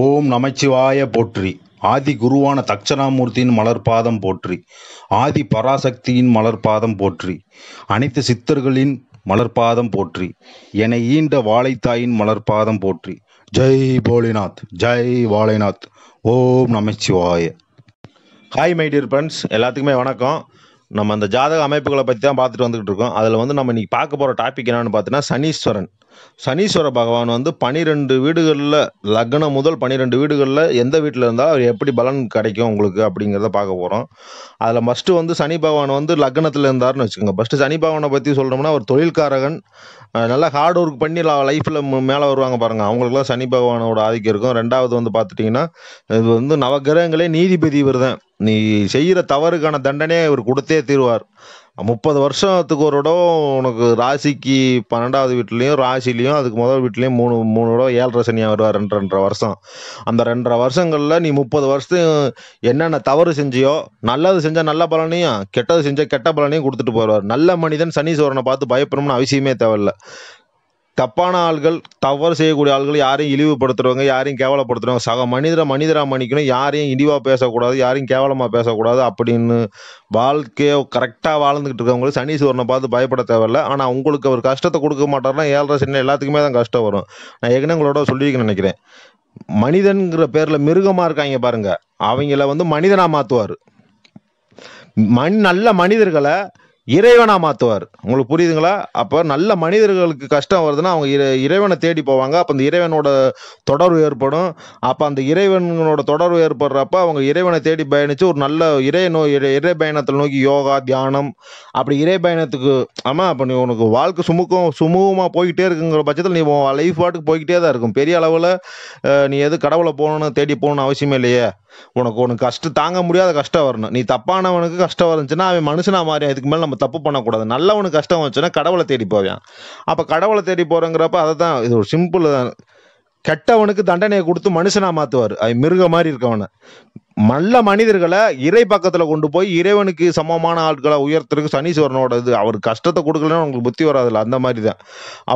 ஓம் நமச்சிவாய போற்றி ஆதி குருவான தட்சணாமூர்த்தியின் மலர்பாதம் போற்றி ஆதி பராசக்தியின் மலர்பாதம் போற்றி அனைத்து சித்தர்களின் மலர்பாதம் போற்றி என ஈண்ட வாழைத்தாயின் மலர்பாதம் போற்றி ஜெய் போலிநாத் ஜெய் வாழைநாத் ஓம் நமச்சிவாய ஹாய் மை டியர் ஃப்ரெண்ட்ஸ் எல்லாத்துக்குமே வணக்கம் நம்ம அந்த ஜாதக அமைப்புகளை பற்றி தான் பார்த்துட்டு வந்துக்கிட்டு இருக்கோம் அதில் வந்து நம்ம இன்றைக்கி பார்க்க போகிற டாபிக் என்னென்னு பார்த்தீங்கன்னா சனீஸ்வரன் சனீஸ்வர பகவான் வந்து பனிரெண்டு வீடுகளில் லக்னம் முதல் பனிரெண்டு வீடுகளில் எந்த வீட்டில் இருந்தால் அவர் எப்படி பலன் கிடைக்கும் உங்களுக்கு அப்படிங்கிறத பார்க்க போகிறோம் அதில் ஃபஸ்ட்டு வந்து சனி பகவான் வந்து லக்னத்தில் இருந்தார்னு வச்சுக்கோங்க ஃபஸ்ட்டு சனி பகவானை பற்றி சொல்கிறோம்னா அவர் தொழில்காரகன் நல்லா ஹார்ட் ஒர்க் பண்ணி லைஃப்பில் மேலே வருவாங்க பாருங்கள் அவங்களுக்குலாம் சனி பகவானோட ஆதிக்கம் இருக்கும் ரெண்டாவது வந்து பார்த்துட்டிங்கன்னா இது வந்து நவகிரகங்களே நீதிபதி இவர் தான் நீ செய்கிற தவறுக்கான தண்டனையை இவர் கொடுத்தே தீர்வார் முப்பது வருஷத்துக்கு ஒரு இடம் உனக்கு ராசிக்கு பன்னெண்டாவது வீட்லேயும் ராசிலையும் அதுக்கு முதல் வீட்லேயும் மூணு மூணு இடம் ஏழரை சனியாக வருவார் ரெண்டு ரெண்டரை வருஷம் அந்த ரெண்டரை வருஷங்களில் நீ முப்பது வருஷத்து என்னென்ன தவறு செஞ்சியோ நல்லது செஞ்சால் நல்ல பலனையும் கெட்டது செஞ்சால் கெட்ட பலனையும் கொடுத்துட்டு போயிடுவார் நல்ல மனிதன் சனீஸ்வரனை பார்த்து பயப்படணும்னு அவசியமே தேவையில்லை தப்பான ஆள்கள் தவறு செய்யக்கூடிய ஆள்கள் யாரையும் இழிவுபடுத்துறவங்க யாரையும் கேவலப்படுத்துறவங்க சக மனிதரை மனிதராக மன்னிக்கணும் யாரையும் இழிவா பேசக்கூடாது யாரையும் கேவலமாக பேசக்கூடாது அப்படின்னு வாழ்க்கையோ கரெக்டாக வாழ்ந்துக்கிட்டு இருக்கவங்க சனீஸ்வரனை பார்த்து பயப்பட தேவையில்லை ஆனால் உங்களுக்கு அவர் கஷ்டத்தை கொடுக்க மாட்டார்னா ஏழரை சின்ன எல்லாத்துக்குமே தான் கஷ்டம் வரும் நான் ஏற்கனவே உங்களோட நினைக்கிறேன் மனிதன்கிற பேரில் மிருகமாக இருக்காங்க பாருங்கள் அவங்கள வந்து மனிதனாக மாற்றுவார் மண் நல்ல மனிதர்களை இறைவனா மாத்துவார் உங்களுக்கு புரியுதுங்களா அப்ப நல்ல மனிதர்களுக்கு கஷ்டம் வருதுன்னா அவங்க இறைவனை தேடி போவாங்க அப்ப அந்த இறைவனோட தொடர்பு ஏற்படும் அப்ப அந்த இறைவனோட தொடர்பு ஏற்படுறப்ப அவங்க இறைவனை தேடி பயணிச்சு ஒரு நல்ல இறை நோ இறை பயணத்தில் நோக்கி யோகா தியானம் அப்படி இறை பயணத்துக்கு ஆமா அப்ப நீ உனக்கு வாழ்க்கை சுமுகம் சுமூகமா போய்கிட்டே இருக்குங்கிற பட்சத்தில் நீ உன் லைஃப் பாட்டுக்கு போய்கிட்டே தான் இருக்கும் பெரிய அளவில் நீ எது கடவுளை போகணும்னு தேடி போகணும்னு அவசியமே இல்லையே உனக்கு உனக்கு கஷ்டம் தாங்க முடியாத கஷ்டம் வரணும் நீ தப்பானவனுக்கு கஷ்டம் வந்துச்சுன்னா அவன் மனுஷனா மாறி அதுக்கு மேலே நம்ம தப்பு பண்ணக்கூடாது நல்லவனு கஷ்டம் வச்சுன்னா கடவுளை தேடி போவேன் அப்போ கடவுளை தேடி போகிறோங்கிறப்ப அதை தான் இது ஒரு சிம்பிள் தான் கெட்டவனுக்கு தண்டனையை கொடுத்து மனுஷனாக மாற்றுவார் அது மிருக மாதிரி இருக்கவனை நல்ல மனிதர்களை இறை பக்கத்தில் கொண்டு போய் இறைவனுக்கு சமமான ஆட்களை உயர்த்துறதுக்கு சனீஸ்வரனோட இது அவர் கஷ்டத்தை கொடுக்கலன்னு அவங்களுக்கு புத்தி வராதுல்ல அந்த மாதிரி தான்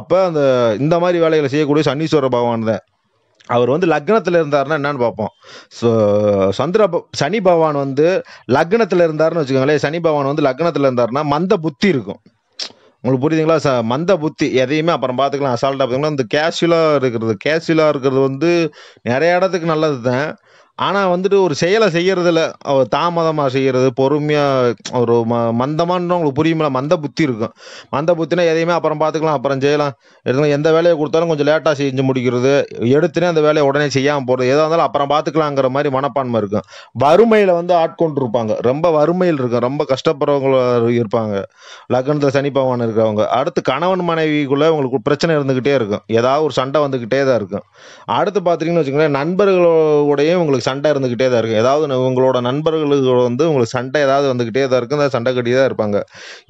அப்போ அந்த இந்த மாதிரி வேலைகளை செய்யக்கூடிய சனீஸ்வர பகவான் தான் அவர் வந்து லக்னத்தில் இருந்தாருன்னா என்னன்னு பார்ப்போம் ஸோ சந்திர சனி பகவான் வந்து லக்னத்தில் இருந்தாருன்னு வச்சுக்கோங்களேன் சனி பகவான் வந்து லக்னத்தில் இருந்தாருன்னா மந்த புத்தி இருக்கும் உங்களுக்கு புரியுதுங்களா ச மந்த புத்தி எதையுமே அப்புறம் பார்த்துக்கலாம் அசால்ட்டாக பார்த்துக்கலாம் இந்த கேஷுவலாக இருக்கிறது கேஷுவலாக இருக்கிறது வந்து நிறைய இடத்துக்கு நல்லது தான் ஆனால் வந்துட்டு ஒரு செயலை செய்யறதுல தாமதமாக செய்கிறது பொறுமையாக ஒரு ம மந்தமானு உங்களுக்கு புரியுமில்ல மந்த புத்தி இருக்கும் மந்த புத்தினா எதையுமே அப்புறம் பார்த்துக்கலாம் அப்புறம் செய்யலாம் எடுத்துக்கலாம் எந்த வேலையை கொடுத்தாலும் கொஞ்சம் லேட்டாக செஞ்சு முடிக்கிறது எடுத்துனே அந்த வேலையை உடனே செய்யாமல் போகிறது எதாக இருந்தாலும் அப்புறம் பார்த்துக்கலாங்கிற மாதிரி மனப்பான்மை இருக்கும் வறுமையில் வந்து ஆட்கொண்டு இருப்பாங்க ரொம்ப வறுமையில் இருக்கும் ரொம்ப கஷ்டப்படுறவங்க இருப்பாங்க லக்னத்தில் சனி பகவான் இருக்கிறவங்க அடுத்து கணவன் மனைவிக்குள்ளே உங்களுக்கு பிரச்சனை இருந்துக்கிட்டே இருக்கும் ஏதாவது ஒரு சண்டை வந்துக்கிட்டே தான் இருக்கும் அடுத்து பார்த்துட்டிங்கன்னு வச்சுக்கோங்களேன் நண்பர்களுடைய உங்களுக்கு சண்டை இருந்துக்கிட்டே தான் இருக்கும் ஏதாவது உங்களோட நண்பர்களுக்கு வந்து உங்களுக்கு சண்டை ஏதாவது வந்துக்கிட்டே தான் இருக்கும் சண்டை கட்டியே தான் இருப்பாங்க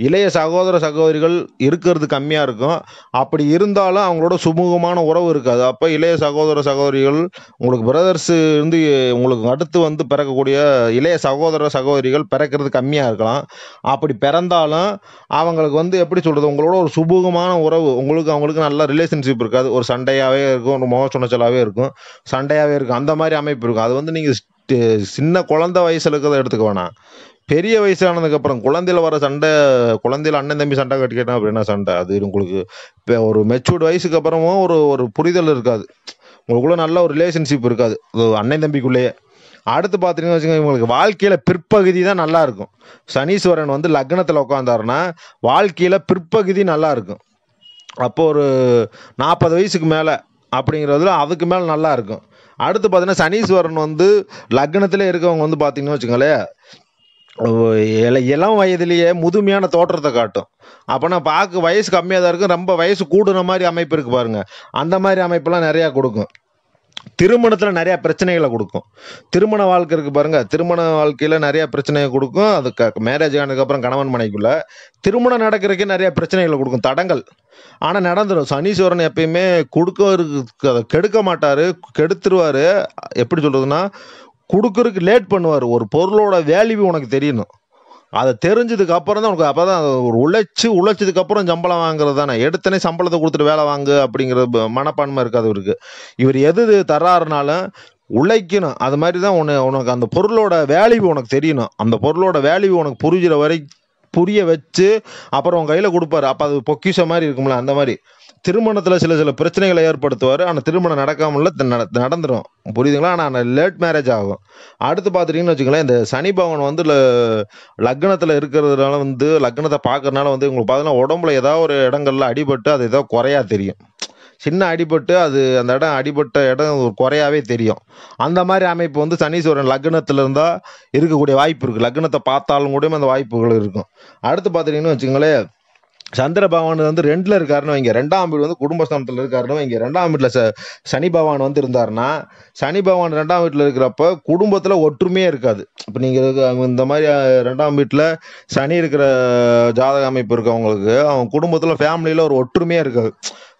இளைய சகோதர சகோதரிகள் இருக்கிறது கம்மியாக இருக்கும் அப்படி இருந்தாலும் அவங்களோட சுமூகமான உறவு இருக்காது அப்போ இளைய சகோதர சகோதரிகள் உங்களுக்கு பிரதர்ஸு இருந்து உங்களுக்கு அடுத்து வந்து பிறக்கக்கூடிய இளைய சகோதர சகோதரிகள் பிறக்கிறது கம்மியாக இருக்கலாம் அப்படி பிறந்தாலும் அவங்களுக்கு வந்து எப்படி சொல்கிறது உங்களோட ஒரு சுமூகமான உறவு உங்களுக்கு அவங்களுக்கு நல்ல ரிலேஷன்ஷிப் இருக்காது ஒரு சண்டையாகவே இருக்கும் ஒரு மோச இருக்கும் சண்டையாகவே இருக்கும் அந்த மாதிரி அமைப்பு இருக்கும் அது வந்து நீங்கள் சின்ன குழந்த வயசில் இருக்கிறத எடுத்துக்க வேணாம் பெரிய வயசானதுக்கப்புறம் குழந்தையில வர சண்டை குழந்தையில அண்ணன் தம்பி சண்டை கேட்டேன் அப்படின்னா சண்டை அது உங்களுக்கு இப்போ ஒரு மெச்சூர்டு வயசுக்கு அப்புறமும் ஒரு ஒரு புரிதல் இருக்காது உங்களுக்குள்ள நல்ல ஒரு ரிலேஷன்ஷிப் இருக்காது அண்ணன் தம்பிக்குள்ளேயே அடுத்து பார்த்தீங்கன்னு வச்சுக்கோங்க உங்களுக்கு வாழ்க்கையில் பிற்பகுதி தான் நல்லா இருக்கும் சனீஸ்வரன் வந்து லக்னத்தில் உட்காந்தாருன்னா வாழ்க்கையில் பிற்பகுதி நல்லா இருக்கும் அப்போ ஒரு நாற்பது வயசுக்கு மேலே அப்படிங்கிறதுல அதுக்கு மேலே நல்லா இருக்கும் அடுத்து பார்த்தீங்கன்னா சனீஸ்வரன் வந்து லக்னத்தில் இருக்கவங்க வந்து பார்த்தீங்கன்னு வச்சுக்கோங்களேன் இளம் வயதிலேயே முதுமையான தோற்றத்தை காட்டும் அப்போனா பார்க்க வயசு கம்மியாக தான் இருக்கும் ரொம்ப வயசு கூடுன மாதிரி அமைப்பு இருக்குது பாருங்கள் அந்த மாதிரி அமைப்பெல்லாம் நிறையா கொடுக்கும் திருமணத்தில் நிறையா பிரச்சனைகளை கொடுக்கும் திருமண வாழ்க்கை இருக்குது பாருங்கள் திருமண வாழ்க்கையில் நிறையா பிரச்சனையை கொடுக்கும் அது க மேரேஜ் ஆனதுக்கப்புறம் கணவன் மனைக்குள்ளே திருமணம் நடக்கிறதுக்கே நிறையா பிரச்சனைகளை கொடுக்கும் தடங்கள் ஆனால் நடந்துடும் சனீஸ்வரன் எப்பயுமே கொடுக்க அதை கெடுக்க மாட்டார் கெடுத்துருவார் எப்படி சொல்கிறதுன்னா கொடுக்கறதுக்கு லேட் பண்ணுவார் ஒரு பொருளோட வேல்யூ உனக்கு தெரியணும் அதை தெரிஞ்சதுக்கு அப்புறம் தான் உனக்கு அப்போ தான் ஒரு உழைச்சி உழைச்சதுக்கு அப்புறம் சம்பளம் வாங்குறது தானே எடுத்தனே சம்பளத்தை கொடுத்துட்டு வேலை வாங்கு அப்படிங்கிற மனப்பான்மை இருக்காது இவருக்கு இவர் எது தராருனாலும் உழைக்கணும் அது மாதிரி தான் உன உனக்கு அந்த பொருளோட வேல்யூ உனக்கு தெரியணும் அந்த பொருளோட வேல்யூ உனக்கு புரிஞ்சுற வரை புரிய வச்சு அப்புறம் உன் கையில் கொடுப்பாரு அப்போ அது பொக்கிஷ மாதிரி இருக்கும்ல அந்த மாதிரி திருமணத்தில் சில சில பிரச்சனைகளை ஏற்படுத்துவார் ஆனால் திருமணம் நடக்காமல் நடந்துடும் புரியுதுங்களா ஆனால் லேட் மேரேஜ் ஆகும் அடுத்து பார்த்துட்டிங்கன்னு வச்சுக்கோங்களேன் இந்த சனி பவன் வந்து லக்னத்தில் இருக்கிறதுனால வந்து லக்னத்தை பார்க்கறதுனால வந்து உங்களுக்கு பார்த்தீங்கன்னா உடம்புல ஏதாவது ஒரு இடங்கள்ல அடிபட்டு அது ஏதோ குறையா தெரியும் சின்ன அடிபட்டு அது அந்த இடம் அடிபட்ட இடம் ஒரு குறையாவே தெரியும் அந்த மாதிரி அமைப்பு வந்து சனீஸ்வரன் லக்னத்தில் இருந்தால் இருக்கக்கூடிய வாய்ப்பு இருக்குது லக்னத்தை பார்த்தாலும் கூட அந்த வாய்ப்புகள் இருக்கும் அடுத்து பார்த்துட்டிங்கன்னு வச்சுங்களேன் சந்திர பகவான் வந்து ரெண்டில் இருக்காருன்னு வைங்க ரெண்டாம் வீடு வந்து குடும்பஸ்தானத்தில் இருக்காருன்னு வைங்க ரெண்டாம் வீட்டில் ச சனி பகவான் வந்து இருந்தாருன்னா சனி பகவான் ரெண்டாம் வீட்டில் இருக்கிறப்ப குடும்பத்தில் ஒற்றுமையே இருக்காது இப்போ நீங்கள் இந்த மாதிரி ரெண்டாம் வீட்டில் சனி இருக்கிற ஜாதக அமைப்பு இருக்கவங்களுக்கு அவங்க குடும்பத்தில் ஃபேமிலியில் ஒரு ஒற்றுமையே இருக்காது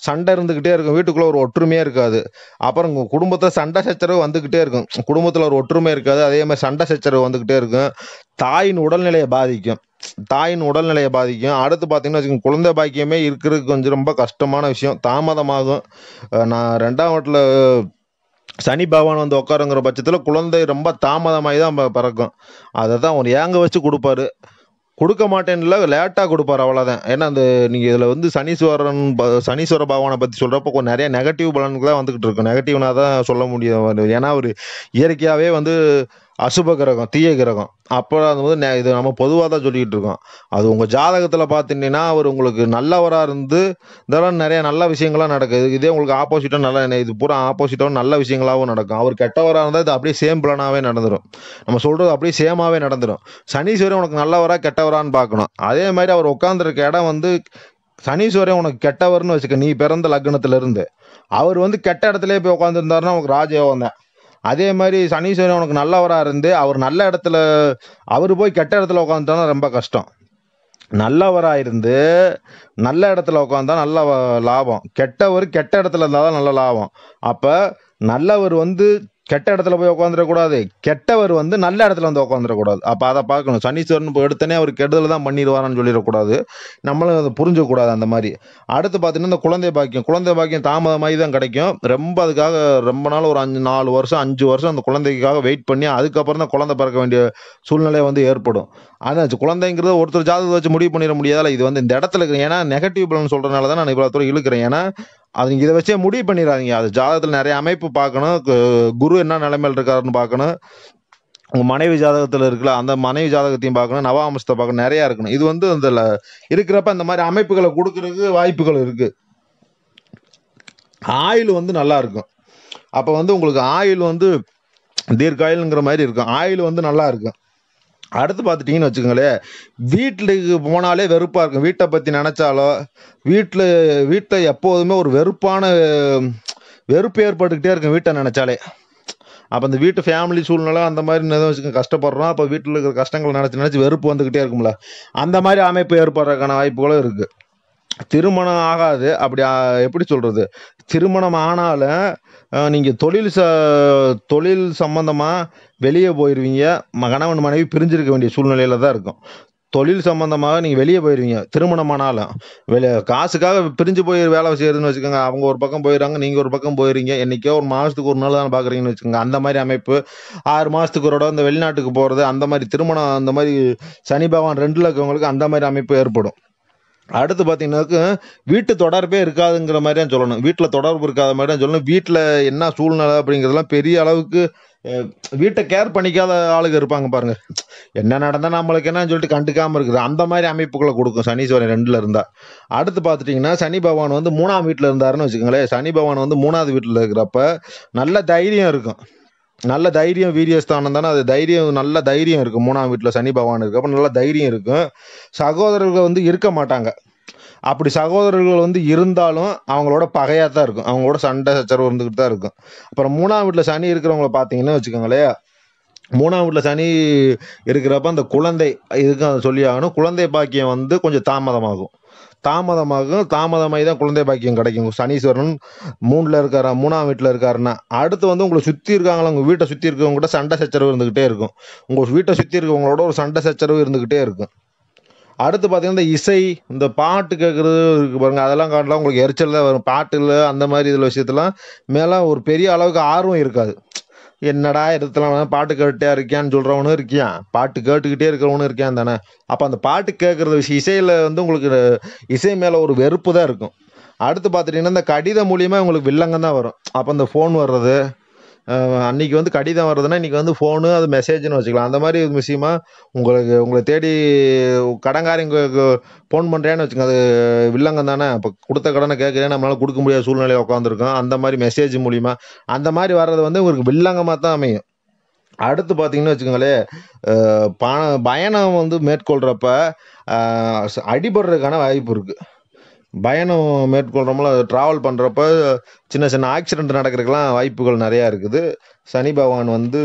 சண்டை இருந்துக்கிட்டே இருக்கும் வீட்டுக்குள்ளே ஒரு ஒற்றுமையாக இருக்காது அப்புறம் குடும்பத்தில் சண்டை சச்சரவு வந்துக்கிட்டே இருக்கும் குடும்பத்தில் ஒரு ஒற்றுமை இருக்காது அதே மாதிரி சண்டை சச்சரவு வந்துக்கிட்டே இருக்கும் தாயின் உடல்நிலையை பாதிக்கும் தாயின் உடல்நிலையை பாதிக்கும் அடுத்து பார்த்திங்கன்னா வச்சுக்கோங்க குழந்தை பாக்கியமே இருக்கிறது கொஞ்சம் ரொம்ப கஷ்டமான விஷயம் தாமதமாகும் நான் ரெண்டாம் வட்டில் சனி பகவான் வந்து உட்காருங்கிற பட்சத்தில் குழந்தை ரொம்ப தாமதமாகி தான் பிறக்கும் அதை தான் அவர் ஏங்க வச்சு கொடுப்பாரு கொடுக்க மாட்டேன்னு லேட்டாக கொடுப்பார் அவ்வளோதான் ஏன்னா அந்த நீங்கள் இதில் வந்து சனீஸ்வரன் சனீஸ்வர பகவானை பற்றி சொல்கிறப்போ கொஞ்சம் நிறைய நெகட்டிவ் பலன்கள் தான் வந்துக்கிட்டு இருக்கும் நெகட்டிவ்னா தான் சொல்ல முடியும் ஏன்னா அவர் இயற்கையாகவே வந்து அசுப கிரகம் தீய கிரகம் அப்போ வந்து இது நம்ம பொதுவாக தான் சொல்லிக்கிட்டு இருக்கோம் அது உங்கள் ஜாதகத்தில் பார்த்தீங்கன்னா அவர் உங்களுக்கு நல்லவராக இருந்து இதெல்லாம் நிறைய நல்ல விஷயங்கள்லாம் நடக்குது இதே உங்களுக்கு ஆப்போசிட்டாக நல்ல என்ன இது பூரா ஆப்போசிட்டாகவும் நல்ல விஷயங்களாகவும் நடக்கும் அவர் கெட்டவராக இருந்தால் இது அப்படியே சேம் பிளானாகவே நடந்துடும் நம்ம சொல்கிறது அப்படியே சேமாகவே நடந்துடும் சனீஸ்வரன் உனக்கு நல்லவராக கெட்டவரான்னு பார்க்கணும் அதே மாதிரி அவர் உட்காந்துருக்க இடம் வந்து சனீஸ்வரன் உனக்கு கெட்டவர்னு வச்சுக்க நீ பிறந்த லக்னத்திலேருந்து அவர் வந்து கெட்ட இடத்துலேயே போய் உட்காந்துருந்தாருன்னா உனக்கு ராஜயோகம் தான் அதே மாதிரி சனீஸ்வரன் உனக்கு நல்லவராக இருந்து அவர் நல்ல இடத்துல அவர் போய் கெட்ட இடத்துல உட்காந்துட்டோம்னா ரொம்ப கஷ்டம் நல்லவராக இருந்து நல்ல இடத்துல உட்காந்தா நல்ல லாபம் கெட்டவர் கெட்ட இடத்துல இருந்தால் தான் நல்ல லாபம் அப்போ நல்லவர் வந்து கெட்ட இடத்துல போய் உட்காந்துடக்கூடாது கெட்டவர் வந்து நல்ல இடத்துல வந்து உட்காந்துடக்கூடாது அப்போ அதை பார்க்கணும் சனீஸ்வரன் போய் எடுத்தனே அவர் கெடுதல் தான் பண்ணிடுவாரான்னு சொல்லிடக்கூடாது நம்மளும் அதை புரிஞ்சக்கூடாது அந்த மாதிரி அடுத்து பார்த்தீங்கன்னா இந்த குழந்தை பாக்கியம் குழந்தை பாக்கியம் தாமதமாகி தான் கிடைக்கும் ரொம்ப அதுக்காக ரொம்ப நாள் ஒரு அஞ்சு நாலு வருஷம் அஞ்சு வருஷம் அந்த குழந்தைக்காக வெயிட் பண்ணி அதுக்கப்புறம் தான் குழந்தை பிறக்க வேண்டிய சூழ்நிலை வந்து ஏற்படும் அதான் குழந்தைங்கிறது ஒருத்தர் ஜாதகத்தை வச்சு முடிவு பண்ணிட முடியாதால இது வந்து இந்த இடத்துல ஏன்னா நெகட்டிவ் பிளான் சொல்கிறனால தான் நான் இவ்வளோ தூரம் இழுக்கிறேன் ஏன்னா அது நீங்க இதை வச்சே முடிவு பண்ணிடுறாங்க அது ஜாதகத்தில் நிறைய அமைப்பு பார்க்கணும் குரு என்ன நிலைமையில் இருக்காருன்னு பார்க்கணும் உங்கள் மனைவி ஜாதகத்தில் இருக்கல அந்த மனைவி ஜாதகத்தையும் பார்க்கணும் நவாம்சத்தை பார்க்கணும் நிறையா இருக்கணும் இது வந்து அந்த இருக்கிறப்ப இந்த மாதிரி அமைப்புகளை கொடுக்கறதுக்கு வாய்ப்புகள் இருக்குது ஆயில் வந்து நல்லா இருக்கும் அப்போ வந்து உங்களுக்கு ஆயில் வந்து தீர்காயில்ங்கிற மாதிரி இருக்கும் ஆயில் வந்து நல்லா இருக்கும் அடுத்து பார்த்துட்டிங்கன்னு வச்சுக்கோங்களேன் வீட்டுக்கு போனாலே வெறுப்பாக இருக்கும் வீட்டை பற்றி நினச்சாலோ வீட்டில் வீட்டில் எப்போதுமே ஒரு வெறுப்பான வெறுப்பு ஏற்பட்டுக்கிட்டே இருக்கும் வீட்டை நினச்சாலே அப்போ அந்த வீட்டு ஃபேமிலி சூழ்நிலை அந்த மாதிரி வச்சுக்க கஷ்டப்படுறோம் அப்போ வீட்டில் இருக்கிற கஷ்டங்களை நினச்சி நினச்சி வெறுப்பு வந்துக்கிட்டே இருக்கும்ல அந்த மாதிரி அமைப்பு ஏற்படுறதுக்கான வாய்ப்புகளும் இருக்குது திருமணம் ஆகாது அப்படி எப்படி சொல்கிறது திருமணம் ஆனாலும் நீங்கள் தொழில் ச தொழில் சம்மந்தமாக வெளியே போயிடுவீங்க கணவன் மனைவி பிரிஞ்சிருக்க வேண்டிய சூழ்நிலையில் தான் இருக்கும் தொழில் சம்மந்தமாக நீங்கள் வெளியே போயிடுவீங்க திருமணமானாலும் வெளியே காசுக்காக பிரிஞ்சு போய் வேலை செய்யறதுன்னு வச்சுக்கோங்க அவங்க ஒரு பக்கம் போயிடுறாங்க நீங்கள் ஒரு பக்கம் போயிடுறீங்க என்றைக்கோ ஒரு மாதத்துக்கு ஒரு நாள் தான் பார்க்குறீங்கன்னு வச்சுக்கோங்க அந்த மாதிரி அமைப்பு ஆறு மாதத்துக்கு ஒரு இந்த வெளிநாட்டுக்கு போகிறது அந்த மாதிரி திருமணம் அந்த மாதிரி சனி பகவான் ரெண்டில் லக்கவங்களுக்கு அந்த மாதிரி அமைப்பு ஏற்படும் அடுத்து பார்த்தீங்கன்னாக்கா வீட்டு தொடர்பே இருக்காதுங்கிற மாதிரியா சொல்லணும் வீட்டில் தொடர்பு இருக்காத மாதிரியும் சொல்லணும் வீட்டில் என்ன சூழ்நிலை அப்படிங்கிறதெல்லாம் பெரிய அளவுக்கு வீட்டை கேர் பண்ணிக்காத ஆளுங்க இருப்பாங்க பாருங்க என்ன நடந்தால் நம்மளுக்கு என்னன்னு சொல்லிட்டு கண்டுக்காமல் இருக்குது அந்த மாதிரி அமைப்புகளை கொடுக்கும் சனீஸ்வரன் ரெண்டில் இருந்தால் அடுத்து பார்த்துட்டிங்கன்னா சனி பகவான் வந்து மூணாம் வீட்டில் இருந்தாருன்னு வச்சுக்கோங்களேன் சனி பகவான் வந்து மூணாவது வீட்டில் இருக்கிறப்ப நல்ல தைரியம் இருக்கும் நல்ல தைரியம் வீரியஸ்தானம் தானே அது தைரியம் நல்ல தைரியம் இருக்குது மூணாம் வீட்டில் சனி பகவான் இருக்கு அப்போ நல்ல தைரியம் இருக்கும் சகோதரர்கள் வந்து இருக்க மாட்டாங்க அப்படி சகோதரர்கள் வந்து இருந்தாலும் அவங்களோட பகையாக தான் இருக்கும் அவங்களோட சண்டை சச்சரவு இருந்துக்கிட்டு தான் இருக்கும் அப்புறம் மூணாம் வீட்டில் சனி இருக்கிறவங்கள பார்த்தீங்கன்னா வச்சுக்கோங்களேன் மூணாம் வீட்டில் சனி இருக்கிறப்ப அந்த குழந்தை இதுக்கு சொல்லி ஆகணும் குழந்தை பாக்கியம் வந்து கொஞ்சம் தாமதமாகும் தாமதமாகும் தாமதமாகி தான் குழந்தை பாக்கியம் கிடைக்கும் சனீஸ்வரன் மூணில் இருக்காரா மூணாம் வீட்டில் இருக்காருன்னா அடுத்து வந்து உங்களை சுற்றி இருக்காங்களா உங்கள் வீட்டை சுற்றி இருக்கவங்க கூட சண்டை சச்சரவு இருந்துக்கிட்டே இருக்கும் உங்கள் வீட்டை சுற்றி இருக்கவங்களோட ஒரு சண்டை சச்சரவு இருந்துக்கிட்டே இருக்கும் அடுத்து பார்த்தீங்கன்னா இந்த இசை இந்த பாட்டு கேட்குறது இருக்குது பாருங்கள் அதெல்லாம் காட்டலாம் உங்களுக்கு எரிச்சல் தான் வரும் பாட்டில் அந்த மாதிரி இதில் விஷயத்தெல்லாம் மேலே ஒரு பெரிய அளவுக்கு ஆர்வம் இருக்காது என்னடா இடத்துல பாட்டு கேட்டுட்டே இருக்கியான்னு சொல்கிறவனும் இருக்கியான் பாட்டு கேட்டுக்கிட்டே இருக்கிறவனும் இருக்கியான் தானே அப்போ அந்த பாட்டு கேட்குறது விஷயம் இசையில் வந்து உங்களுக்கு இசை மேலே ஒரு வெறுப்பு தான் இருக்கும் அடுத்து பார்த்துட்டிங்கன்னா இந்த கடிதம் மூலியமாக உங்களுக்கு வில்லங்கம் தான் வரும் அப்போ இந்த ஃபோன் வர்றது அன்னைக்கு வந்து கடிதம் வருதுன்னா இன்றைக்கி வந்து ஃபோனு அது மெசேஜ்னு வச்சுக்கலாம் அந்த மாதிரி விஷயமா உங்களுக்கு உங்களை தேடி கடங்காரங்க ஃபோன் பண்ணுறேன்னு வச்சுக்கோங்க அது வில்லங்கம் தானே இப்போ கொடுத்த கடனை கேட்குறேன் நம்மளால் கொடுக்க முடியாத சூழ்நிலையை உட்காந்துருக்கோம் அந்த மாதிரி மெசேஜ் மூலிமா அந்த மாதிரி வர்றது வந்து உங்களுக்கு வில்லங்கமாக தான் அமையும் அடுத்து பார்த்தீங்கன்னு வச்சுக்கோங்களேன் பண பயணம் வந்து மேற்கொள்கிறப்ப அடிபடுறதுக்கான வாய்ப்பு இருக்குது பயணம் மேற்கொள்கிறோம்ல ட்ராவல் பண்ணுறப்ப சின்ன சின்ன ஆக்சிடெண்ட் நடக்கிறதுக்கெலாம் வாய்ப்புகள் நிறையா இருக்குது சனி பகவான் வந்து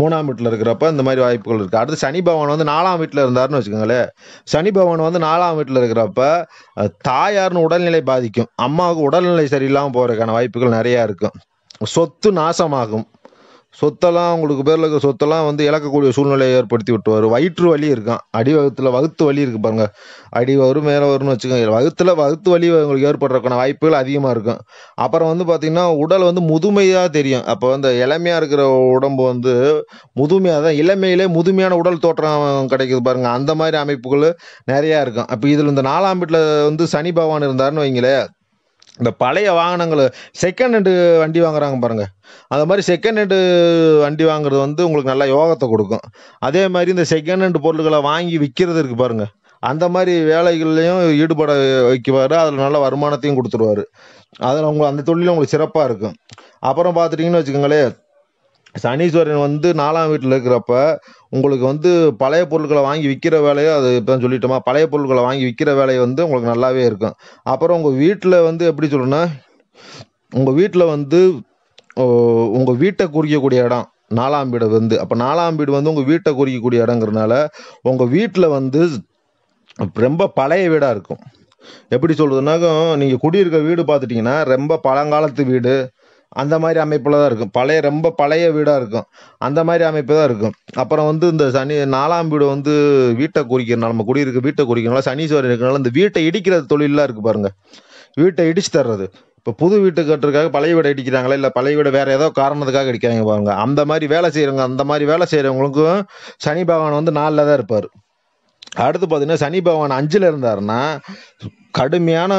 மூணாம் வீட்டில் இருக்கிறப்ப இந்த மாதிரி வாய்ப்புகள் இருக்குது அடுத்து சனி பகவான் வந்து நாலாம் வீட்டில் இருந்தார்னு வச்சுக்கோங்களேன் சனி பகவான் வந்து நாலாம் வீட்டில் இருக்கிறப்ப தாயார்னு உடல்நிலை பாதிக்கும் அம்மாவுக்கு உடல்நிலை சரியில்லாமல் போகிறதுக்கான வாய்ப்புகள் நிறையா இருக்கும் சொத்து நாசமாகும் சொத்தெல்லாம் அவங்களுக்கு பேரில் இருக்கிற சொத்தெல்லாம் வந்து இழக்கக்கூடிய சூழ்நிலையை ஏற்படுத்தி விட்டுவார் வயிற்று வலி இருக்கான் அடி வகுத்துல வகுத்து வலி இருக்கு பாருங்க அடி வரும் மேலே வரும்னு வச்சுக்கோங்க வகுத்தில் வகுத்து வலி அவங்களுக்கு ஏற்படுறக்கான வாய்ப்புகள் அதிகமாக இருக்கும் அப்புறம் வந்து பார்த்திங்கன்னா உடல் வந்து முதுமையாக தெரியும் அப்போ வந்து இளமையாக இருக்கிற உடம்பு வந்து முதுமையாக தான் இளமையிலே முதுமையான உடல் தோற்றம் கிடைக்குது பாருங்க அந்த மாதிரி அமைப்புகள் நிறையா இருக்கும் அப்போ இதில் இந்த நாலாம் வீட்டில் வந்து சனி பகவான் இருந்தாருன்னு வைங்களேன் இந்த பழைய வாகனங்கள் செகண்ட் ஹேண்டு வண்டி வாங்குறாங்க பாருங்கள் அந்த மாதிரி செகண்ட் ஹேண்டு வண்டி வாங்குறது வந்து உங்களுக்கு நல்லா யோகத்தை கொடுக்கும் அதே மாதிரி இந்த செகண்ட் ஹேண்டு பொருட்களை வாங்கி விற்கிறது இருக்குது பாருங்கள் அந்த மாதிரி வேலைகள்லையும் ஈடுபட வைக்குவார் அதில் நல்ல வருமானத்தையும் கொடுத்துருவார் அதில் உங்களுக்கு அந்த தொழில் உங்களுக்கு சிறப்பாக இருக்கும் அப்புறம் பார்த்துட்டிங்கன்னு வச்சுக்கோங்களேன் சனீஸ்வரன் வந்து நாலாம் வீட்டில் இருக்கிறப்ப உங்களுக்கு வந்து பழைய பொருட்களை வாங்கி விற்கிற வேலையை அது இப்போ சொல்லிட்டோமா பழைய பொருட்களை வாங்கி விற்கிற வேலையை வந்து உங்களுக்கு நல்லாவே இருக்கும் அப்புறம் உங்கள் வீட்டில் வந்து எப்படி சொல்லணும்னா உங்கள் வீட்டில் வந்து உங்கள் வீட்டை குறிக்கக்கூடிய இடம் நாலாம் வீடு வந்து அப்போ நாலாம் வீடு வந்து உங்கள் வீட்டை குறிக்கக்கூடிய இடங்கிறதுனால உங்கள் வீட்டில் வந்து ரொம்ப பழைய வீடாக இருக்கும் எப்படி சொல்கிறதுனாக்கும் நீங்கள் குடியிருக்க வீடு பார்த்துட்டிங்கன்னா ரொம்ப பழங்காலத்து வீடு அந்த மாதிரி அமைப்பில் தான் இருக்கும் பழைய ரொம்ப பழைய வீடாக இருக்கும் அந்த மாதிரி அமைப்பு தான் இருக்கும் அப்புறம் வந்து இந்த சனி நாலாம் வீடு வந்து வீட்டை குறிக்கிறனால நம்ம குடியிருக்க வீட்டை குறிக்கிறனால சனீஸ்வரன் இருக்கிறனால இந்த வீட்டை இடிக்கிற தொழிலாக இருக்குது பாருங்கள் வீட்டை இடிச்சு தர்றது இப்போ புது வீட்டு கட்டுறதுக்காக பழைய வீடை இடிக்கிறாங்களா இல்லை பழைய வீடை வேறு ஏதோ காரணத்துக்காக இடிக்கிறாங்க பாருங்க அந்த மாதிரி வேலை செய்கிறவங்க அந்த மாதிரி வேலை செய்கிறவங்களுக்கும் சனி பகவான் வந்து நாலில் தான் இருப்பார் அடுத்து பார்த்தீங்கன்னா சனி பகவான் அஞ்சில் இருந்தாருன்னா கடுமையான